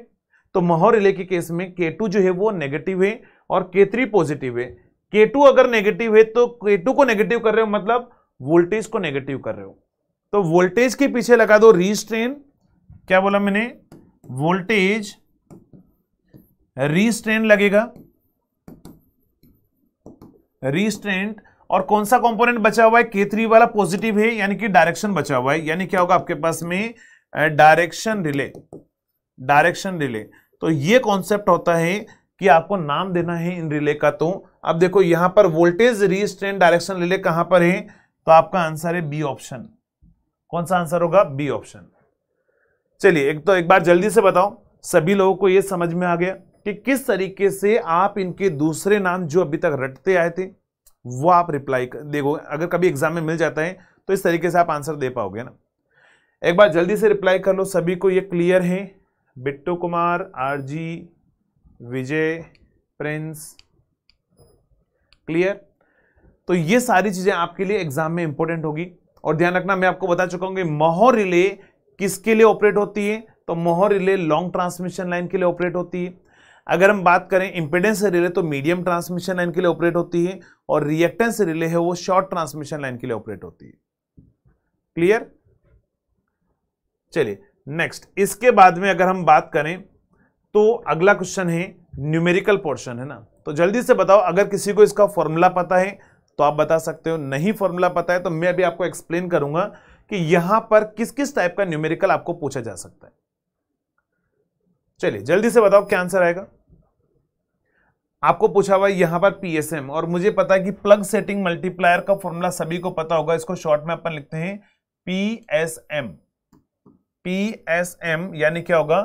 तो महो रिले के केस में टू जो है वो नेगेटिव है और थ्री पॉजिटिव है K2 अगर नेगेटिव है तो टू को नेगेटिव कर रहे हो मतलब वोल्टेज को नेगेटिव कर रहे हो तो वोल्टेज के पीछे लगा दो रीस्ट्रेन क्या बोला मैंने वोल्टेज रीस्ट्रेन लगेगा रीस्ट्रेंट और कौन सा कंपोनेंट बचा हुआ है के थ्री वाला पॉजिटिव है यानी कि डायरेक्शन बचा हुआ है यानी क्या होगा आपके पास में डायरेक्शन रिले डायरेक्शन रिले तो ये कॉन्सेप्ट होता है कि आपको नाम देना है इन रिले का तो अब देखो यहां पर वोल्टेज रीस्ट्रेन डायरेक्शन रिले कहां पर है तो आपका आंसर है बी ऑप्शन कौन सा आंसर होगा बी ऑप्शन चलिए एक तो एक बार जल्दी से बताओ सभी लोगों को यह समझ में आ गया कि किस तरीके से आप इनके दूसरे नाम जो अभी तक रटते आए थे वो आप रिप्लाई देखो अगर कभी एग्जाम में मिल जाता है तो इस तरीके से आप आंसर दे पाओगे ना एक बार जल्दी से रिप्लाई कर लो सभी को ये क्लियर है बिट्टू कुमार आरजी विजय प्रिंस क्लियर तो ये सारी चीज़ें आपके लिए एग्जाम में इंपॉर्टेंट होगी और ध्यान रखना मैं आपको बता चुका हूँ कि मोहर रिले किसके लिए ऑपरेट होती है तो मोहर रिले लॉन्ग ट्रांसमिशन लाइन के लिए ऑपरेट होती है अगर हम बात करें इंपेडेंस रिले तो मीडियम ट्रांसमिशन लाइन के लिए ऑपरेट होती है और रिएक्टेंस रिले है वो शॉर्ट ट्रांसमिशन लाइन के लिए ऑपरेट होती है क्लियर चलिए नेक्स्ट इसके बाद में अगर हम बात करें तो अगला क्वेश्चन है न्यूमेरिकल पोर्शन है ना तो जल्दी से बताओ अगर किसी को इसका फॉर्मूला पता है तो आप बता सकते हो नहीं फॉर्मूला पता है तो मैं अभी आपको एक्सप्लेन करूंगा कि यहां पर किस किस टाइप का न्यूमेरिकल आपको पूछा जा सकता है चलिए जल्दी से बताओ क्या आंसर आएगा आपको पूछा हुआ यहां पर पीएसएम और मुझे पता है कि प्लग सेटिंग मल्टीप्लायर का फॉर्मूला सभी को पता होगा इसको शॉर्ट में अपन लिखते हैं पीएसएम पीएसएम यानी क्या होगा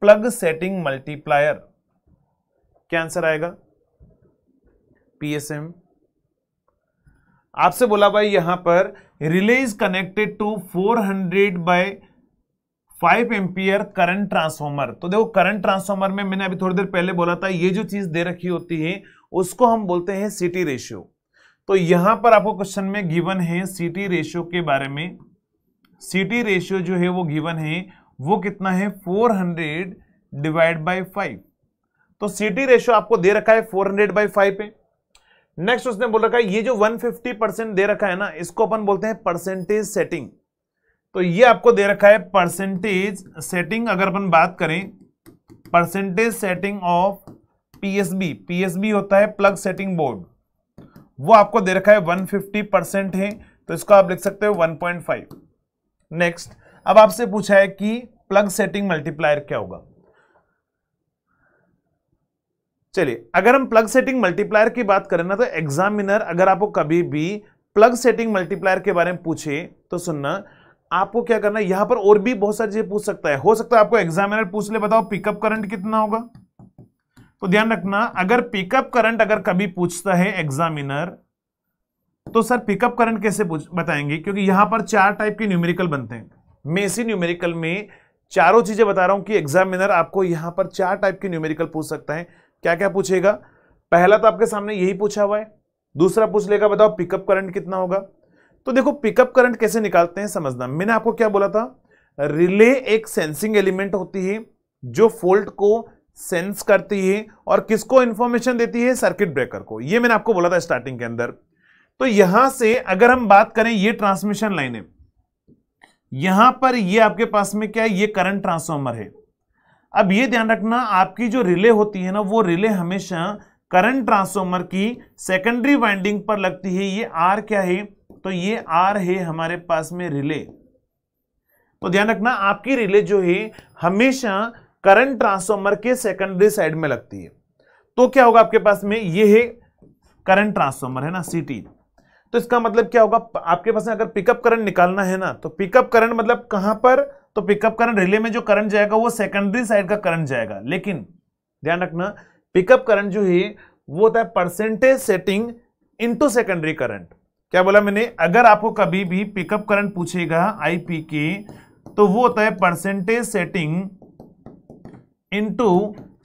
प्लग सेटिंग मल्टीप्लायर क्या आंसर आएगा पीएसएम आपसे बोला भाई यहां पर relay is connected to 400 hundred by five ampere current transformer तो देखो करंट ट्रांसफॉर्मर में मैंने अभी थोड़ी देर पहले बोला था ये जो चीज दे रखी होती है उसको हम बोलते हैं सिटी रेशियो तो यहां पर आपको क्वेश्चन में गिवन है सिटी रेशियो के बारे में सिटी रेशियो जो है वो गिवन है वो कितना है four hundred divide by five तो सिटी रेशियो आपको दे रखा है फोर हंड्रेड बाई फाइव पे नेक्स्ट उसने बोल रखा है ये जो वन फिफ्टी परसेंट दे रखा है ना इसको अपन बोलते हैं परसेंटेज सेटिंग तो ये आपको दे रखा है परसेंटेज सेटिंग अगर अपन बात करें percentage setting of PSB PSB होता है प्लग सेटिंग बोर्ड वो आपको दे रखा है 150 परसेंट है तो इसको आप लिख सकते हो 1.5 नेक्स्ट अब आपसे पूछा है कि प्लग सेटिंग मल्टीप्लायर क्या होगा चलिए अगर हम प्लग सेटिंग मल्टीप्लायर की बात करें ना तो एग्जामिनर अगर आपको कभी भी प्लग सेटिंग मल्टीप्लायर के बारे में पूछे तो सुनना आपको क्या करना है यहां पर और भी बहुत सारी चीजें पूछ सकता है हो सकता है आपको एग्जामिनर पूछ ले बताओ पिकअप करंट कितना होगा तो ध्यान रखना अगर पिकअप करंट अगर कभी पूछता है एग्जामिनर तो सर पिकअप करंट कैसे बताएंगे क्योंकि यहां पर चार टाइप के न्यूमेरिकल बनते हैं मैं इसी न्यूमेरिकल में चारों चीजें बता रहा हूं कि एग्जामिनर आपको यहां पर चार टाइप के न्यूमेरिकल पूछ सकता है क्या क्या पूछेगा पहला तो आपके सामने यही पूछा हुआ है दूसरा पूछ लेगा बताओ पिकअप करंट कितना होगा तो देखो पिकअप करंट कैसे निकालते हैं समझना मैंने आपको क्या बोला था रिले एक सेंसिंग एलिमेंट होती है जो फोल्ट को सेंस करती है और किसको इंफॉर्मेशन देती है सर्किट ब्रेकर को ये मैंने आपको बोला था स्टार्टिंग के अंदर तो यहां से अगर हम बात करें ये ट्रांसमिशन लाइन है यहां पर ये आपके पास में क्या है ये करंट ट्रांसफॉर्मर है अब ये ध्यान रखना आपकी जो रिले होती है ना वो रिले हमेशा करंट ट्रांसफॉर्मर की सेकेंडरी वाइंडिंग पर लगती है ये आर क्या है तो ये आर है हमारे पास में रिले तो ध्यान रखना आपकी रिले जो है हमेशा करंट ट्रांसफॉर्मर के सेकेंडरी साइड में लगती है तो क्या होगा आपके पास में ये है करंट ट्रांसफॉर्मर है ना सी तो इसका मतलब क्या होगा आपके पास में अगर पिकअप करंट निकालना है ना तो पिकअप करंट मतलब कहां पर तो पिकअप करंट रिले में जो करंट जाएगा वो सेकेंडरी साइड का करंट जाएगा लेकिन ध्यान रखना पिकअप करंट जो है वो होता है percentage setting into secondary current क्या बोला मैंने अगर आपको कभी भी पिकअप करंट पूछेगा आईपी के तो वो होता है परसेंटेज सेटिंग इनटू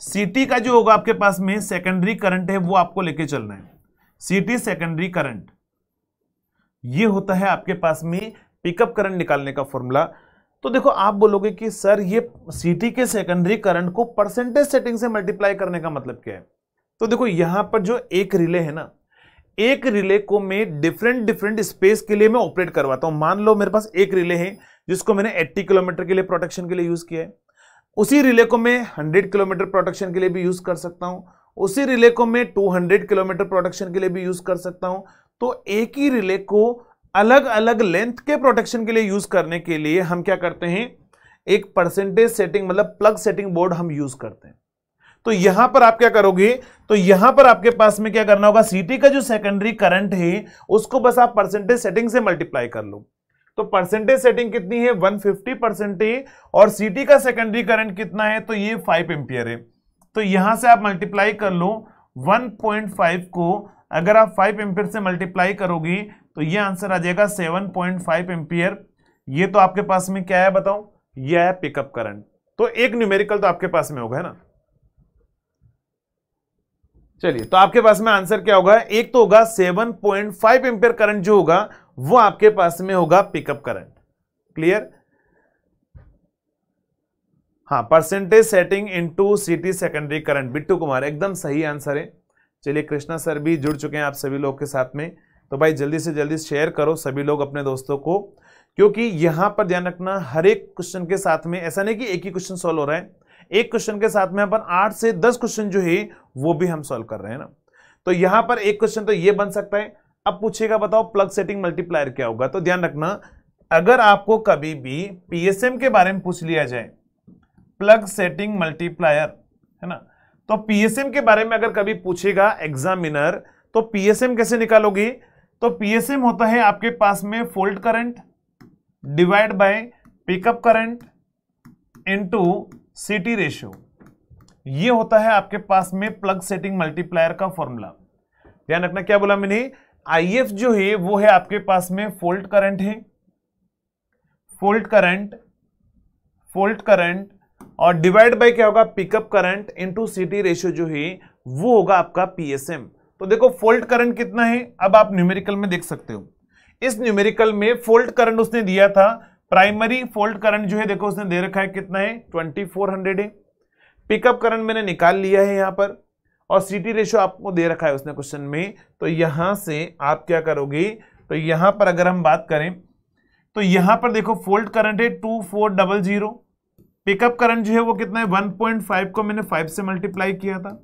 सीटी का जो होगा आपके पास में सेकेंडरी करंट है वो आपको लेके चलना है सीटी सेकेंडरी करंट ये होता है आपके पास में पिकअप करंट निकालने का फॉर्मूला तो देखो आप बोलोगे कि सर ये सीटी के सेकेंडरी करंट को परसेंटेज सेटिंग से मल्टीप्लाई करने का मतलब क्या है तो देखो यहां पर जो एक रिले है ना एक रिले को मैं डिफरेंट डिफरेंट स्पेस के लिए मैं ऑपरेट करवाता हूं मान लो मेरे पास एक रिले है जिसको मैंने 80 किलोमीटर के लिए प्रोटेक्शन के लिए यूज किया है उसी रिले को मैं 100 किलोमीटर प्रोटेक्शन के लिए भी यूज कर सकता हूं उसी रिले को मैं 200 किलोमीटर प्रोटेक्शन के लिए भी यूज कर सकता हूं तो एक ही रिले को अलग अलग लेंथ के प्रोटेक्शन के लिए यूज करने के लिए हम क्या करते हैं एक परसेंटेज सेटिंग मतलब प्लग सेटिंग बोर्ड हम यूज करते हैं तो यहां पर आप क्या करोगे तो यहां पर आपके पास में क्या करना होगा सीटी का जो सेकेंडरी करंट है उसको बस आप परसेंटेज सेटिंग से मल्टीप्लाई कर लो तो परसेंटेज सेटिंग कितनी है 150 परसेंटेज और सीटी का सेकेंडरी करंट कितना है तो ये 5 एम्पियर है तो यहां से आप मल्टीप्लाई कर लो 1.5 को अगर आप 5 एम्पियर से मल्टीप्लाई करोगे तो ये आंसर आ जाएगा 7.5 एम्पियर ये तो आपके पास में क्या है बताओ यह है पिकअप करंट तो एक न्यूमेरिकल तो आपके पास में होगा है ना चलिए तो आपके पास में आंसर क्या होगा एक तो होगा 7.5 पॉइंट एम्पियर करंट जो होगा वो आपके पास में होगा पिकअप करंट क्लियर हाँ percentage setting into CT secondary current Bittu Kumar एकदम सही आंसर है चलिए कृष्णा सर भी जुड़ चुके हैं आप सभी लोग के साथ में तो भाई जल्दी से जल्दी शेयर करो सभी लोग अपने दोस्तों को क्योंकि यहां पर ध्यान रखना हर एक क्वेश्चन के साथ में ऐसा नहीं कि एक ही क्वेश्चन सॉल्व हो रहा है एक क्वेश्चन के साथ में अपन आठ से दस क्वेश्चन जो है वो भी हम सॉल्व कर रहे हैं ना तो यहां पर एक क्वेश्चन तो ये बन सकता है अब पूछेगा बताओ प्लग सेटिंग मल्टीप्लायर क्या होगा तो ध्यान रखना अगर आपको कभी भी पीएसएम के बारे में पूछ लिया जाए प्लग सेटिंग मल्टीप्लायर है ना तो पीएसएम के बारे में अगर कभी पूछेगा एग्जामिनर तो पीएसएम कैसे निकालोगे तो पीएसएम होता है आपके पास में fault current divide by pickup current into CT ratio ये होता है आपके पास में प्लग सेटिंग मल्टीप्लायर का फॉर्मूला ध्यान रखना क्या बोला मैंने आईएफ जो है वो है आपके पास में फोल्ट करंट है फोल्ट करंट फोल्ट करंट और डिवाइड बाय क्या होगा pickup current into CT ratio जो है वो होगा आपका पीएसएम तो देखो फोल्ट करंट कितना है अब आप न्यूमेरिकल में देख सकते हो इस न्यूमेरिकल में फोल्ट करंट उसने दिया था प्राइमरी फोल्ड करंट जो है देखो उसने दे रखा है कितना है 2400 है पिकअप करंट मैंने निकाल लिया है यहां पर और सीटी रेशियो आपको दे रखा है उसने क्वेश्चन में तो यहां से आप क्या करोगे तो यहां पर अगर हम बात करें तो यहां पर देखो फोल्ड करंट है two four double zero pickup current जो है वो कितना है वन पॉइंट फाइव को मैंने फाइव से मल्टीप्लाई किया था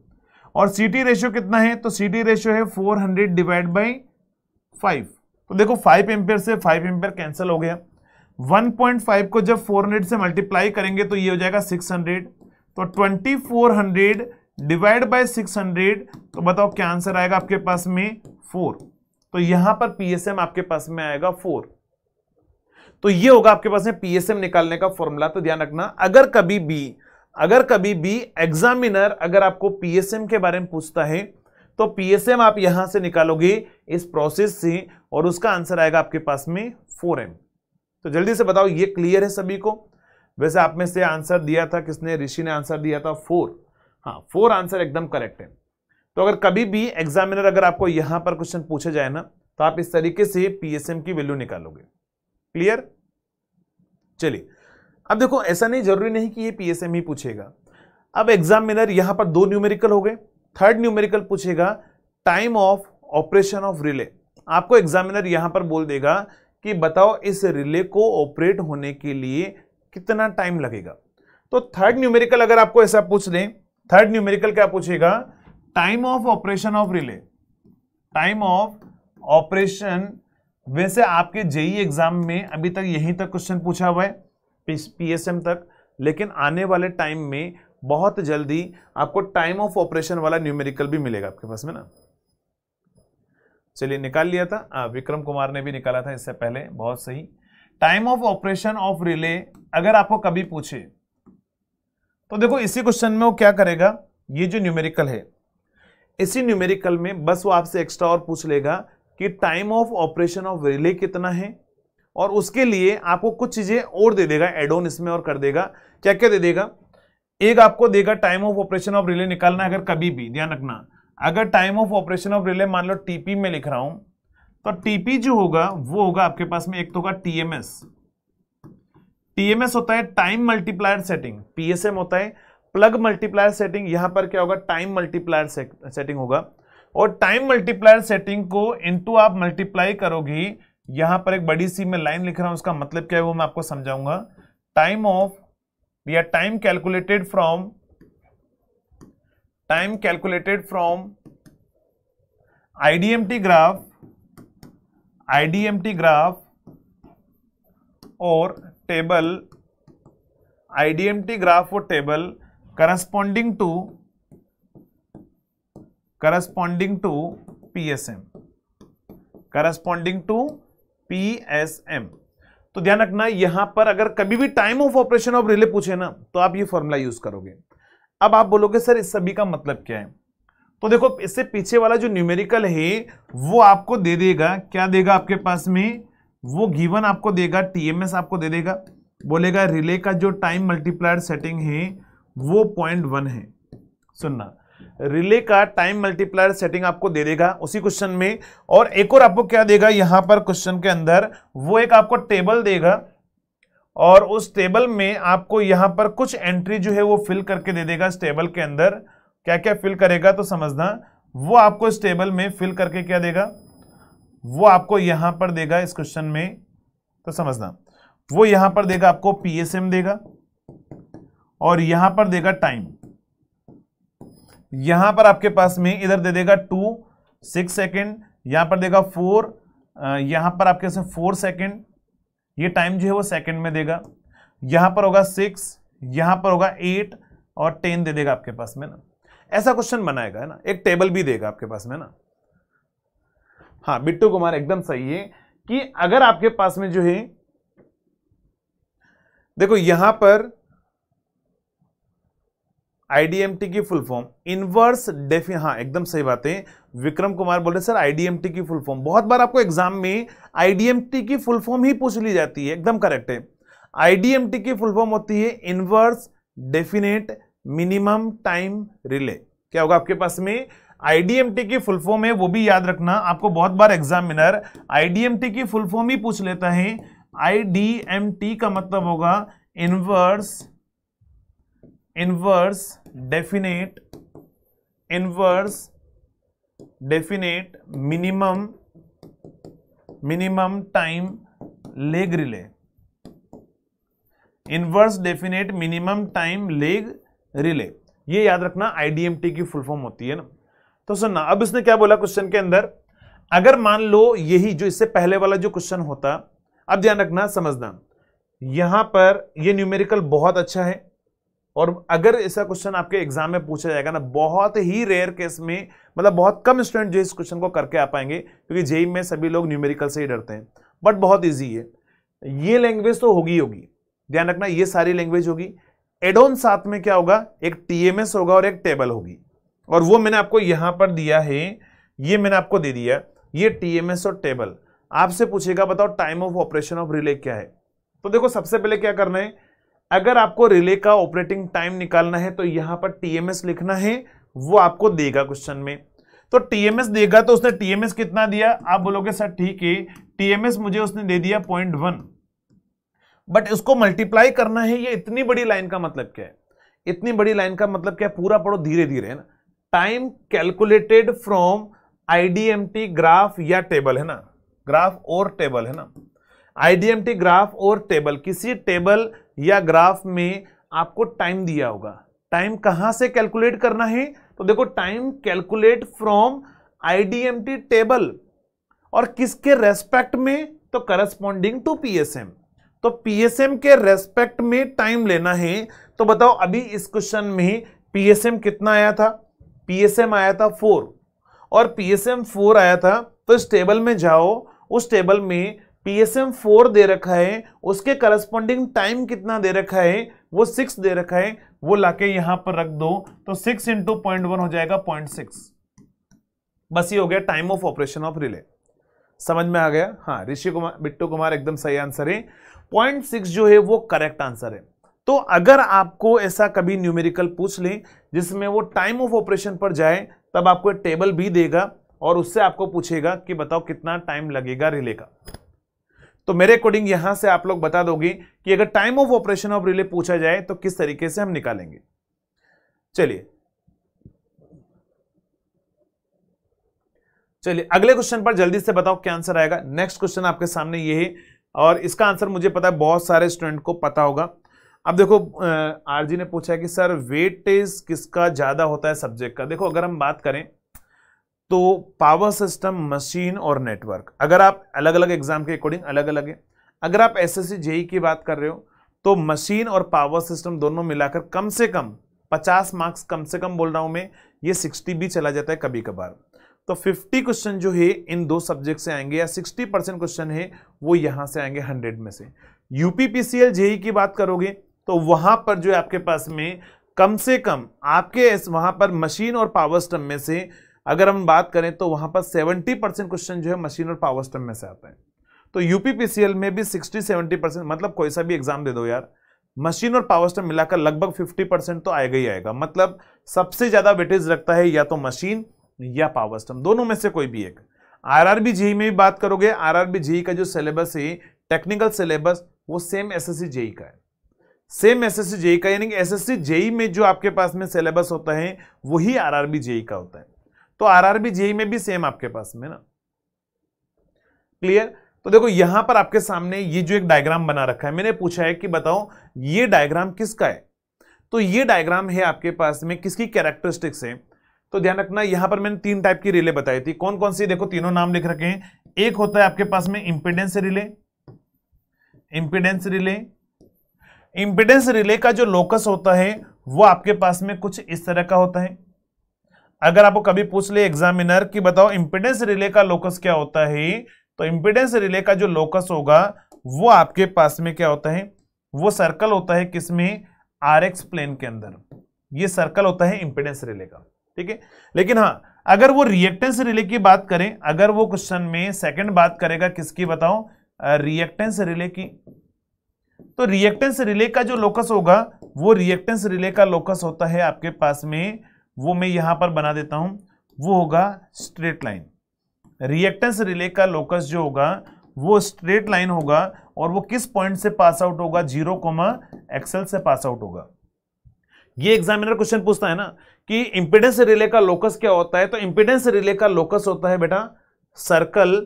और सीटी रेशियो कितना है तो सीटी रेशियो है four hundred divide by five तो देखो फाइव एम्पेयर से फाइव एम्पेयर कैंसिल हो गया 1.5 को जब 400 से मल्टीप्लाई करेंगे तो ये हो जाएगा 600 तो 2400 डिवाइड बाय 600 तो बताओ क्या आंसर आएगा आपके पास में फोर तो यहां पर पीएसएम आपके पास में आएगा फोर तो ये होगा आपके पास में पीएसएम निकालने का फॉर्मूला तो ध्यान रखना अगर कभी भी अगर कभी भी एग्जामिनर अगर आपको पीएसएम के बारे में पूछता है तो पीएसएम आप यहां से निकालोगे इस प्रोसेस से और उसका आंसर आएगा आपके पास में फोर एम तो जल्दी से बताओ ये क्लियर है सभी को वैसे आप में से आंसर दिया था किसने ऋषि ने आंसर दिया था फोर हाँ फोर आंसर एकदम करेक्ट है तो अगर कभी भी एग्जामिनर अगर आपको यहां पर क्वेश्चन पूछे जाए ना तो आप इस तरीके से पीएसएम की वैल्यू निकालोगे क्लियर चलिए अब देखो ऐसा नहीं जरूरी नहीं कि ये पीएसएम ही पूछेगा अब एग्जामिनर यहां पर दो न्यूमेरिकल हो गए थर्ड न्यूमेरिकल पूछेगा time of operation of relay आपको एग्जामिनर यहां पर बोल देगा कि बताओ इस रिले को ऑपरेट होने के लिए कितना टाइम लगेगा तो थर्ड न्यूमेरिकल अगर आपको ऐसा पूछ दें थर्ड न्यूमेरिकल क्या पूछेगा time of operation of relay time of operation वैसे आपके जेई एग्जाम में अभी तक यहीं तक क्वेश्चन पूछा हुआ है पीएसएम तक लेकिन आने वाले टाइम में बहुत जल्दी आपको टाइम ऑफ ऑपरेशन वाला न्यूमेरिकल भी मिलेगा आपके पास में ना चलिए निकाल लिया था आ, विक्रम कुमार ने भी निकाला था इससे पहले बहुत सही time of operation of relay अगर आपको कभी पूछे तो देखो इसी क्वेश्चन में वो क्या करेगा ये जो न्यूमेरिकल है इसी न्यूमेरिकल में बस वो आपसे एक्स्ट्रा और पूछ लेगा कि time of operation of relay कितना है और उसके लिए आपको कुछ चीजें और दे देगा एडोन इसमें और कर देगा क्या क्या दे देगा एक आपको देगा time of operation of relay निकालना अगर कभी भी ध्यान रखना अगर time of operation of relay मान लो टीपी में लिख रहा हूं तो टीपी जो होगा वो होगा आपके पास में एक तो होगा टीएमएस टीएमएस होता है टाइम मल्टीप्लायर सेटिंग पीएसएम होता है प्लग मल्टीप्लायर सेटिंग यहां पर क्या होगा टाइम मल्टीप्लायर सेटिंग होगा और टाइम मल्टीप्लायर सेटिंग को इनटू आप मल्टीप्लाई करोगी यहां पर एक बड़ी सी मैं लाइन लिख रहा हूं उसका मतलब क्या है वो मैं आपको समझाऊंगा टाइम ऑफ या time calculated from time calculated from IDMT graph, IDMT graph or table, IDMT graph or table corresponding to corresponding to PSM, corresponding to PSM. तो ध्यान रखना यहां पर अगर कभी भी time of operation of relay पूछे ना तो आप ये फॉर्मूला यूज करोगे अब आप बोलोगे सर इस सभी का मतलब क्या है तो देखो इससे पीछे वाला जो न्यूमेरिकल है वो आपको दे देगा क्या देगा आपके पास में वो गिवन आपको देगा टीएमएस आपको दे देगा बोलेगा रिले का जो टाइम मल्टीप्लायर सेटिंग है वो पॉइंट वन है सुनना रिले का टाइम मल्टीप्लायर सेटिंग आपको दे देगा उसी क्वेश्चन में और एक और आपको क्या देगा यहां पर क्वेश्चन के अंदर वो एक आपको टेबल देगा और उस टेबल में आपको यहां पर कुछ एंट्री जो है वो फिल करके दे देगा इस टेबल के अंदर क्या क्या फिल करेगा तो समझना वो आपको इस टेबल में फिल करके क्या देगा वो आपको यहां पर देगा इस क्वेश्चन में तो समझना वो यहां पर देगा आपको पीएसएम देगा और यहां पर देगा टाइम यहां पर आपके पास में इधर दे देगा टू सिक्स सेकेंड यहां पर देगा फोर यहां पर आपके पास फोर सेकेंड ये टाइम जो है वो सेकंड में देगा यहां पर होगा सिक्स यहां पर होगा एट और टेन दे देगा आपके पास में ना ऐसा क्वेश्चन बनाएगा है ना एक टेबल भी देगा आपके पास में ना हाँ बिट्टू कुमार एकदम सही है कि अगर आपके पास में जो है देखो यहां पर आईडीएमटी की फुल फॉर्म इनवर्स डेफी हाँ एकदम सही बात है विक्रम कुमार बोले सर आईडीएमटी की फुल फॉर्म बहुत बार आपको एग्जाम में आईडीएमटी की फुल फॉर्म ही पूछ ली जाती है एकदम करेक्ट है आईडीएमटी की फुल फॉर्म होती है inverse definite minimum time relay क्या होगा आपके पास में आईडीएमटी की फुल फॉर्म है वो भी याद रखना आपको बहुत बार एग्जामिनर आईडीएमटी की फुल फॉर्म ही पूछ लेता है आईडीएमटी का मतलब होगा inverse inverse definite inverse definite minimum minimum time leg relay inverse definite minimum time lag relay ये याद रखना आईडीएमटी की फुल फॉर्म होती है ना तो सुनना अब इसने क्या बोला क्वेश्चन के अंदर अगर मान लो यही जो इससे पहले वाला जो क्वेश्चन होता अब ध्यान रखना समझना यहां पर ये न्यूमेरिकल बहुत अच्छा है और अगर ऐसा क्वेश्चन आपके एग्जाम में पूछा जाएगा ना बहुत ही रेयर केस में मतलब बहुत कम स्टूडेंट जो इस क्वेश्चन को करके आ पाएंगे क्योंकि जेई में सभी लोग न्यूमेरिकल से ही डरते हैं बट बहुत ईजी है ये लैंग्वेज तो होगी होगी ध्यान रखना ये सारी लैंग्वेज होगी एडोन साथ में क्या होगा एक टीएमएस होगा और एक टेबल होगी और वो मैंने आपको यहां पर दिया है ये मैंने आपको दे दिया ये टीएमएस और टेबल आपसे पूछेगा बताओ time of operation of relay क्या है तो देखो सबसे पहले क्या करना है अगर आपको रिले का ऑपरेटिंग टाइम निकालना है तो यहां पर टीएमएस लिखना है वो आपको देगा क्वेश्चन में तो टीएमएस देगा तो उसने टीएमएस कितना दिया आप बोलोगे सर ठीक है टीएमएस मुझे उसने दे दिया पॉइंट वन बट इसको मल्टीप्लाई करना है ये इतनी बड़ी लाइन का मतलब क्या है इतनी बड़ी लाइन का मतलब क्या है पूरा पढ़ो धीरे धीरे है ना time calculated from IDMT graph या टेबल है ना ग्राफ और टेबल है ना आईडीएमटी ग्राफ और टेबल किसी टेबल या ग्राफ में आपको टाइम दिया होगा टाइम कहां से कैलकुलेट करना है तो देखो time calculate from IDMT table और किसके रेस्पेक्ट में तो करस्पॉन्डिंग टू पीएसएम तो पीएसएम के रेस्पेक्ट में टाइम लेना है तो बताओ अभी इस क्वेश्चन में पीएसएम कितना आया था पीएसएम आया था फोर और पीएसएम फोर आया था तो इस टेबल में जाओ उस टेबल में पीएसएम फोर दे रखा है उसके करस्पॉन्डिंग टाइम कितना दे रखा है वो सिक्स दे रखा है वो लाके यहां पर रख दो तो सिक्स इंटू पॉइंट वन हो जाएगा पॉइंट सिक्स बस ये हो गया time of operation of relay समझ में आ गया हाँ ऋषि कुमार बिट्टू कुमार एकदम सही आंसर है पॉइंट सिक्स जो है वो करेक्ट आंसर है तो अगर आपको ऐसा कभी न्यूमेरिकल पूछ ले जिसमें वो टाइम ऑफ ऑपरेशन पर जाए तब आपको टेबल भी देगा और उससे आपको पूछेगा कि बताओ कितना टाइम लगेगा रिले का तो मेरे अकॉर्डिंग यहां से आप लोग बता दोगे कि अगर time of operation of relay पूछा जाए तो किस तरीके से हम निकालेंगे चलिए चलिए अगले क्वेश्चन पर जल्दी से बताओ क्या आंसर आएगा नेक्स्ट क्वेश्चन आपके सामने ये है और इसका आंसर मुझे पता है बहुत सारे स्टूडेंट को पता होगा अब देखो आरजी ने पूछा है कि सर वेटेज किसका ज़्यादा होता है सब्जेक्ट का देखो अगर हम बात करें तो पावर सिस्टम मशीन और नेटवर्क अगर आप अलग अलग एग्जाम के अकॉर्डिंग अलग अलग है अगर आप एस एस जेई की बात कर रहे हो तो मशीन और पावर सिस्टम दोनों मिलाकर कम से कम 50 मार्क्स कम से कम बोल रहा हूं मैं ये 60 भी चला जाता है कभी कभार तो 50 क्वेश्चन जो है इन दो सब्जेक्ट से आएंगे या 60 परसेंट क्वेश्चन है वो यहां से आएंगे 100 में से यूपीपीसीएल जेई e की बात करोगे तो वहां पर जो आपके पास में कम से कम आपके वहां पर मशीन और पावर सिस्टम में से अगर हम बात करें तो वहाँ पर 70 परसेंट क्वेश्चन जो है मशीन और पावर स्टम में से आते हैं तो यूपीपीसीएल में भी 60-70 परसेंट मतलब कोई सा भी एग्जाम दे दो यार मशीन और पावर स्टम मिलाकर लगभग 50 परसेंट तो आएगा ही आएगा मतलब सबसे ज़्यादा वेटेज रखता है या तो मशीन या पावर स्टम दोनों में से कोई भी एक बी जेई e में भी बात करोगे बी जेई e का जो सिलेबस है टेक्निकल सिलेबस वो सेम सी जेई का है सेम एस सी जेई का यानी एस सी जेई में जो आपके पास में सिलेबस होता है वही बी जेई e का होता है तो आरआरबी जेई e में भी सेम आपके पास में ना क्लियर तो देखो यहां पर आपके सामने ये जो एक डायग्राम बना रखा है मैंने पूछा है कि बताओ ये डायग्राम किसका है तो ये डायग्राम है आपके पास में किसकी कैरेक्टरिस्टिक्स है तो ध्यान रखना यहां पर मैंने तीन टाइप की रिले बताई थी कौन कौन सी देखो तीनों नाम लिख रखे हैं एक होता है आपके पास में impedance relay impedance relay impedance relay का जो लोकस होता है वो आपके पास में कुछ इस तरह का होता है अगर आपको कभी पूछ ले एग्जामिनर कि बताओ इंपिडेंस रिले का लोकस क्या होता है तो इंपिडेंस रिले का जो लोकस होगा वो आपके पास में क्या होता है वो सर्कल होता है किसमें आर एक्स प्लेन के अंदर ये सर्कल होता है इंपिडेंस रिले का ठीक है लेकिन हाँ अगर वो रिएक्टेंस रिले की बात करें अगर वो क्वेश्चन में सेकंड बात करेगा किसकी बताओ रिएक्टेंस रिले की तो रिएक्टेंस रिले का जो लोकस होगा वो रिएक्टेंस रिले का लोकस होता है आपके पास में वो मैं यहां पर बना देता हूं वो होगा स्ट्रेट लाइन रिएक्टेंस रिले का लोकस जो होगा वो स्ट्रेट लाइन होगा और वो किस पॉइंट से पास आउट होगा जीरो कोमा एक्सेल से पास आउट होगा ये एग्जामिनर क्वेश्चन पूछता है ना कि इंपिडेंस रिले का लोकस क्या होता है तो इंपिडेंस रिले का लोकस होता है बेटा सर्कल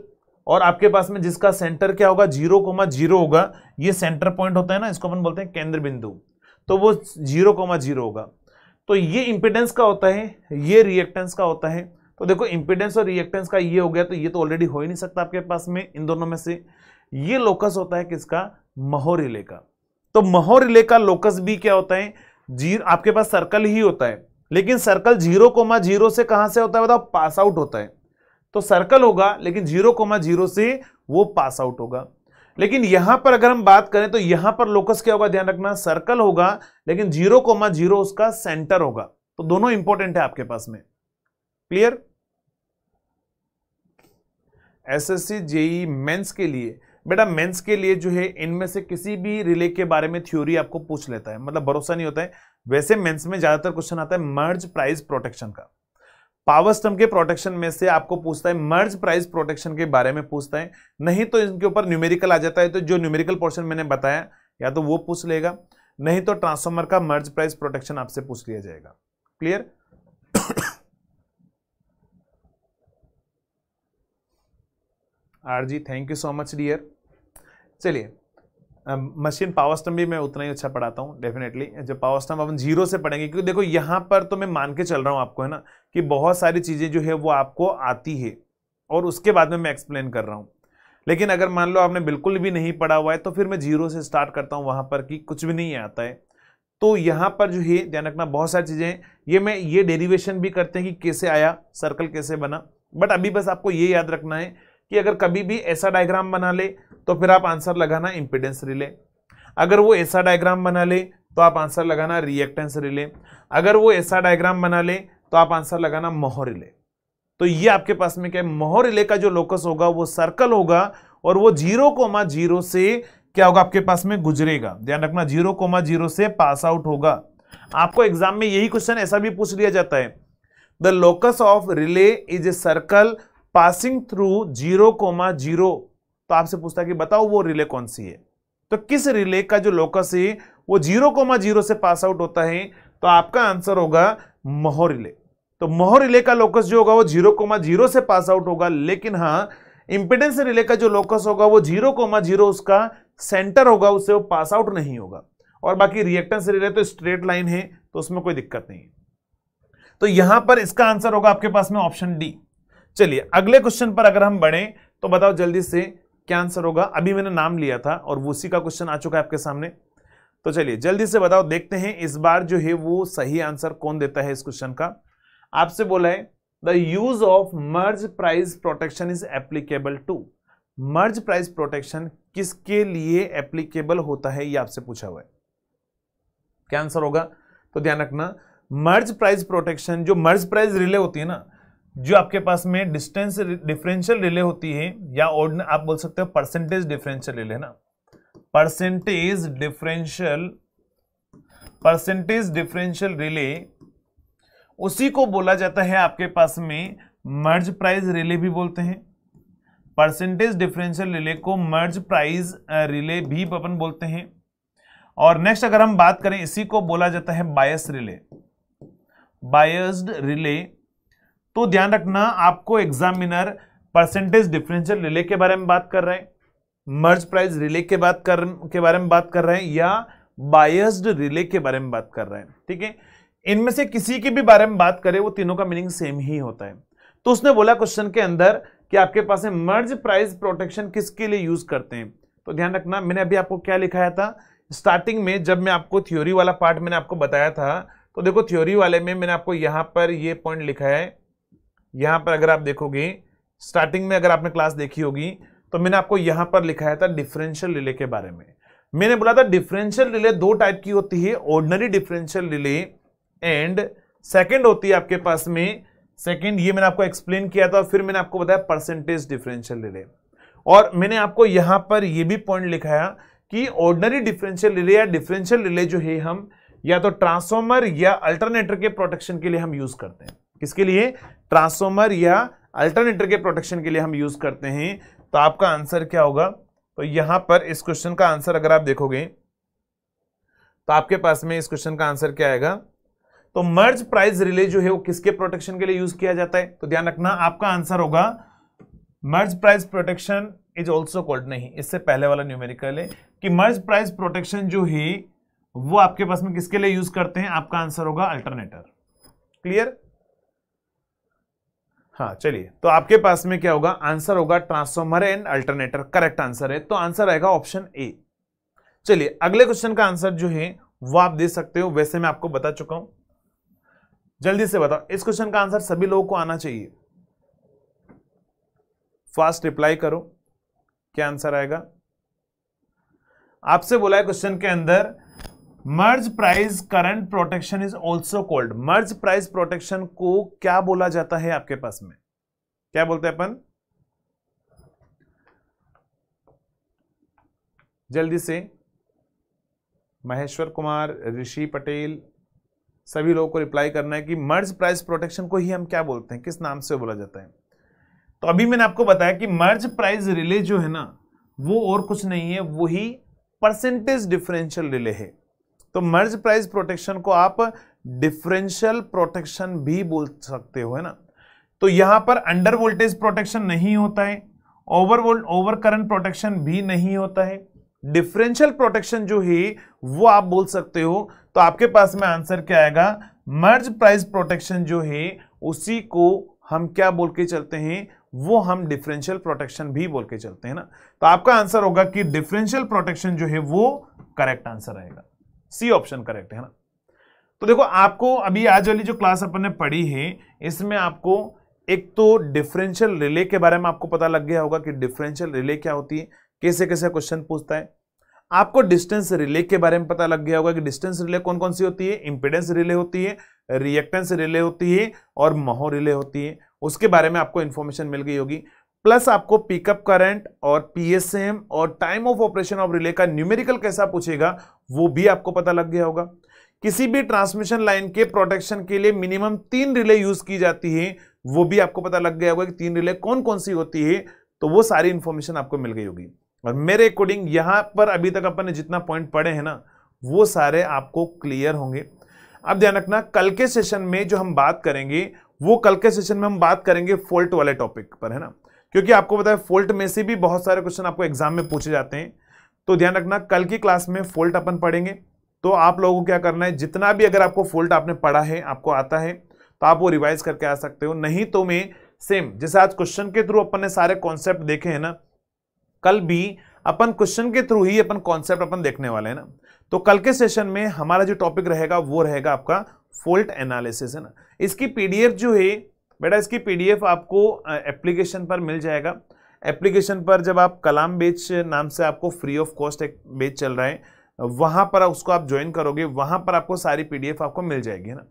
और आपके पास में जिसका सेंटर क्या होगा जीरो कोमा जीरो होगा ये सेंटर पॉइंट होता है ना इसको अपन बोलते हैं केंद्र बिंदु तो वो जीरो कोमा जीरो होगा तो ये इंपिडेंस का होता है ये रिएक्टेंस का होता है तो देखो इंपिडेंस और रिएक्टेंस का ये हो गया तो ये तो ऑलरेडी हो ही नहीं सकता आपके पास में इन दोनों में से ये लोकस होता है किसका महोर का तो महोर का लोकस भी क्या होता है जीरो आपके पास सर्कल ही होता है लेकिन सर्कल जीरो कोमा जीरो से कहां से होता है बताओ पास आउट होता है तो सर्कल होगा लेकिन जीरो कोमा जीरो से वो पास आउट होगा लेकिन यहां पर अगर हम बात करें तो यहां पर लोकस क्या होगा ध्यान रखना सर्कल होगा लेकिन जीरो कोमा जीरो उसका सेंटर होगा तो दोनों इंपॉर्टेंट है आपके पास में क्लियर एसएससी जेई मेंस के लिए बेटा मेंस के लिए जो है इनमें से किसी भी रिले के बारे में थ्योरी आपको पूछ लेता है मतलब भरोसा नहीं होता है वैसे मेंस में ज्यादातर क्वेश्चन आता है मर्ज प्राइस प्रोटेक्शन का पावर स्टम के प्रोटेक्शन में से आपको पूछता है मर्ज प्राइस प्रोटेक्शन के बारे में पूछता है नहीं तो इनके ऊपर न्यूमेरिकल आ जाता है तो जो न्यूमेरिकल पोर्शन मैंने बताया या तो वो पूछ लेगा नहीं तो ट्रांसफॉर्मर का मर्ज प्राइस प्रोटेक्शन आपसे पूछ लिया जाएगा क्लियर आर जी thank you so much dear चलिए मशीन पावर स्टम भी मैं उतना ही अच्छा पढ़ाता हूँ डेफिनेटली जब पावर स्टम अपन जीरो से पढ़ेंगे क्योंकि देखो यहाँ पर तो मैं मान के चल रहा हूँ आपको है ना कि बहुत सारी चीज़ें जो है वो आपको आती है और उसके बाद में मैं एक्सप्लेन कर रहा हूँ लेकिन अगर मान लो आपने बिल्कुल भी नहीं पढ़ा हुआ है तो फिर मैं जीरो से स्टार्ट करता हूँ वहाँ पर कि कुछ भी नहीं आता है तो यहाँ पर जो है ध्यान रखना बहुत सारी चीज़ें ये मैं ये डेरिवेशन भी करते हैं कि कैसे आया सर्कल कैसे बना बट अभी बस आपको ये याद रखना है कि अगर कभी भी ऐसा डायग्राम बना ले तो फिर आप आंसर लगाना इंपिडेंस रिले अगर वो ऐसा डायग्राम बना ले तो आप आंसर लगाना रिएक्टेंस रिले अगर वो ऐसा डायग्राम बना ले तो आप आंसर लगाना मोहर रिले तो ये आपके पास में क्या है मोहर रिले का जो लोकस होगा वो सर्कल होगा और वो जीरो कोमा जीरो से क्या होगा आपके पास में गुजरेगा ध्यान रखना जीरो कोमा जीरो से पास आउट होगा आपको एग्जाम में यही क्वेश्चन ऐसा भी पूछ लिया जाता है the locus of relay is a circle passing through zero comma zero तो आपसे पूछता है कि बताओ वो रिले कौन सी है तो किस रिले का जो लोकस है वो जीरो कोमा जीरो से पास आउट होता है तो आपका आंसर होगा मोह रिले तो मोहर रिले का लोकस जो होगा वो जीरो कोमा जीरो से पास आउट होगा लेकिन हाँ इंपिडेंस रिले का जो लोकस होगा वो जीरो कोमा जीरो उसका सेंटर होगा उससे वो पास आउट नहीं होगा और बाकी रिएक्टेंस रिले तो स्ट्रेट लाइन है तो उसमें कोई दिक्कत नहीं है तो यहां पर इसका आंसर होगा आपके पास में ऑप्शन डी चलिए अगले क्वेश्चन पर अगर हम बढ़े तो बताओ जल्दी से क्या आंसर होगा अभी मैंने नाम लिया था और उसी का क्वेश्चन आ चुका है आपके सामने तो चलिए जल्दी से बताओ देखते हैं इस बार जो है वो सही आंसर कौन देता है इस क्वेश्चन का आपसे बोला है the use of Merz Price protection is applicable to Merz Price protection किसके लिए एप्लीकेबल होता है यह आपसे पूछा हुआ है क्या आंसर होगा तो ध्यान रखना मर्ज प्राइज प्रोटेक्शन जो मर्ज प्राइज रिले होती है ना जो आपके पास में डिस्टेंस डिफरेंशियल रिले होती है या आप बोल सकते हो परसेंटेज डिफरेंशियल रिले ना percentage differential percentage differential relay उसी को बोला जाता है आपके पास में मर्ज प्राइज रिले भी बोलते हैं परसेंटेज डिफरेंशियल रिले को मर्ज प्राइज रिले भी अपन बोलते हैं और नेक्स्ट अगर हम बात करें इसी को बोला जाता है बायस रिले बायस्ड रिले तो ध्यान रखना आपको एग्जामिनर परसेंटेज डिफरेंशियल रिले के बारे में बात कर रहे हैं मर्ज प्राइस रिले के बात कर के बारे में बात कर रहे हैं या बायस्ड रिले के बारे में बात कर रहे हैं ठीक है इनमें से किसी के भी बारे में बात करें वो तीनों का मीनिंग सेम ही होता है तो उसने बोला क्वेश्चन के अंदर कि आपके पास है मर्ज प्राइस प्रोटेक्शन किसके लिए यूज करते हैं तो ध्यान रखना मैंने अभी आपको क्या लिखाया था स्टार्टिंग में जब मैं आपको थ्योरी वाला पार्ट मैंने आपको बताया था तो देखो थ्योरी वाले में मैंने आपको यहां पर ये पॉइंट लिखा है यहां पर अगर आप देखोगे स्टार्टिंग में अगर आपने क्लास देखी होगी तो मैंने आपको यहां पर लिखाया था डिफरेंशियल रिले के बारे में मैंने बोला था डिफरेंशियल रिले दो टाइप की होती है ordinary differential relay and second होती है आपके पास में सेकेंड ये मैंने आपको एक्सप्लेन किया था और फिर मैंने आपको बताया परसेंटेज डिफरेंशियल रिले और मैंने आपको यहां पर यह भी पॉइंट लिखाया कि ऑर्डनरी डिफरेंशियल रिले या डिफरेंशियल रिले जो है हम या तो ट्रांसफॉर्मर या अल्टरनेटर के प्रोटेक्शन के लिए हम यूज करते हैं किसके लिए ट्रांसफॉर्मर या अल्टरनेटर के प्रोटेक्शन के लिए हम यूज़ करते हैं तो आपका आंसर क्या होगा तो यहां पर इस क्वेश्चन का आंसर अगर आप देखोगे तो आपके पास में इस क्वेश्चन का आंसर क्या आएगा तो मर्ज प्राइस रिले जो है वो किसके प्रोटेक्शन के लिए यूज किया जाता है तो ध्यान रखना आपका आंसर होगा Merz Price protection is also called नहीं इससे पहले वाला न्यूमेरिकल है कि मर्ज प्राइस प्रोटेक्शन जो है वो आपके पास में किसके लिए यूज करते हैं आपका आंसर होगा अल्टरनेटर क्लियर हाँ चलिए तो आपके पास में क्या होगा आंसर होगा transformer and alternator correct answer है तो आंसर आएगा ऑप्शन ए चलिए अगले क्वेश्चन का आंसर जो है वो आप दे सकते हो वैसे मैं आपको बता चुका हूं जल्दी से बताओ इस क्वेश्चन का आंसर सभी लोगों को आना चाहिए फास्ट रिप्लाई करो क्या आंसर आएगा आपसे बोला है क्वेश्चन के अंदर Merz Price current protection is also called Merz Price protection को क्या बोला जाता है आपके पास में क्या बोलते हैं अपन जल्दी से महेश्वर कुमार ऋषि पटेल सभी लोगों को रिप्लाई करना है कि मर्ज प्राइस प्रोटेक्शन को ही हम क्या बोलते हैं किस नाम से बोला जाता है तो अभी मैंने आपको बताया कि मर्ज प्राइस रिले जो है ना वो और कुछ नहीं है वही परसेंटेज डिफरेंशियल रिले है तो मर्ज प्राइस प्रोटेक्शन को आप डिफरेंशियल प्रोटेक्शन भी बोल सकते हो है ना तो यहां पर अंडर वोल्टेज प्रोटेक्शन नहीं होता है over volt over current protection भी नहीं होता है डिफरेंशियल प्रोटेक्शन जो है वो आप बोल सकते हो तो आपके पास में आंसर क्या आएगा मर्ज प्राइस प्रोटेक्शन जो है उसी को हम क्या बोल के चलते हैं वो हम डिफरेंशियल प्रोटेक्शन भी बोल के चलते हैं ना तो आपका आंसर होगा कि डिफरेंशियल प्रोटेक्शन जो है वो करेक्ट आंसर आएगा सी ऑप्शन करेक्ट है ना तो देखो आपको अभी आज वाली जो क्लास अपन ने पढ़ी है इसमें आपको एक तो डिफरेंशियल रिले के बारे में आपको पता लग गया होगा कि डिफरेंशियल रिले क्या होती है कैसे कैसे क्वेश्चन पूछता है आपको डिस्टेंस रिले के बारे में पता लग गया होगा कि डिस्टेंस रिले कौन कौन सी होती है इंपेडेंस रिले होती है रिएक्टेंस रिले होती है और महो रिले होती है उसके बारे में आपको इन्फॉर्मेशन मिल गई होगी प्लस आपको पिकअप करंट और पीएसएम और time of operation of relay का न्यूमेरिकल कैसा पूछेगा वो भी आपको पता लग गया होगा किसी भी ट्रांसमिशन लाइन के प्रोटेक्शन के लिए मिनिमम तीन रिले यूज की जाती है वो भी आपको पता लग गया होगा कि तीन रिले कौन कौन सी होती है तो वो सारी इंफॉर्मेशन आपको मिल गई होगी और मेरे अकॉर्डिंग यहां पर अभी तक अपन ने जितना पॉइंट पढ़े हैं ना वो सारे आपको क्लियर होंगे अब ध्यान रखना कल के सेशन में जो हम बात करेंगे वो कल के सेशन में हम बात करेंगे फोल्ट वाले टॉपिक पर है ना क्योंकि आपको पता है फोल्ट में से भी बहुत सारे क्वेश्चन आपको एग्जाम में पूछे जाते हैं तो ध्यान रखना कल की क्लास में फोल्ट अपन पढ़ेंगे तो आप लोगों को क्या करना है जितना भी अगर आपको फोल्ट आपने पढ़ा है आपको आता है तो आप वो रिवाइज करके आ सकते हो नहीं तो मैं सेम जैसे आज क्वेश्चन के थ्रू अपन ने सारे कॉन्सेप्ट देखे हैं ना कल भी अपन क्वेश्चन के थ्रू ही अपन कॉन्सेप्ट अपन देखने वाले हैं ना तो कल के सेशन में हमारा जो टॉपिक रहेगा वो रहेगा आपका फोल्ट एनालिसिस है ना इसकी पीडीएफ जो है बेटा इसकी पीडीएफ आपको एप्लीकेशन पर मिल जाएगा एप्लीकेशन पर जब आप कलाम बेच नाम से आपको फ्री ऑफ कॉस्ट एक बेच चल रहा है वहाँ पर उसको आप ज्वाइन करोगे वहाँ पर आपको सारी पी आपको मिल जाएगी है ना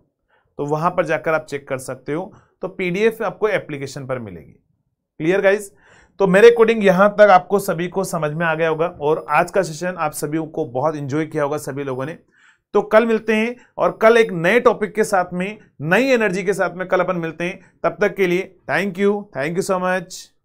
तो वहाँ पर जाकर आप चेक कर सकते हो तो पी आपको एप्लीकेशन पर मिलेगी क्लियर गाइज तो मेरे अकॉर्डिंग यहाँ तक आपको सभी को समझ में आ गया होगा और आज का सेशन आप सभी को बहुत इंजॉय किया होगा सभी लोगों ने तो कल मिलते हैं और कल एक नए टॉपिक के साथ में नई एनर्जी के साथ में कल अपन मिलते हैं तब तक के लिए thank you thank you so much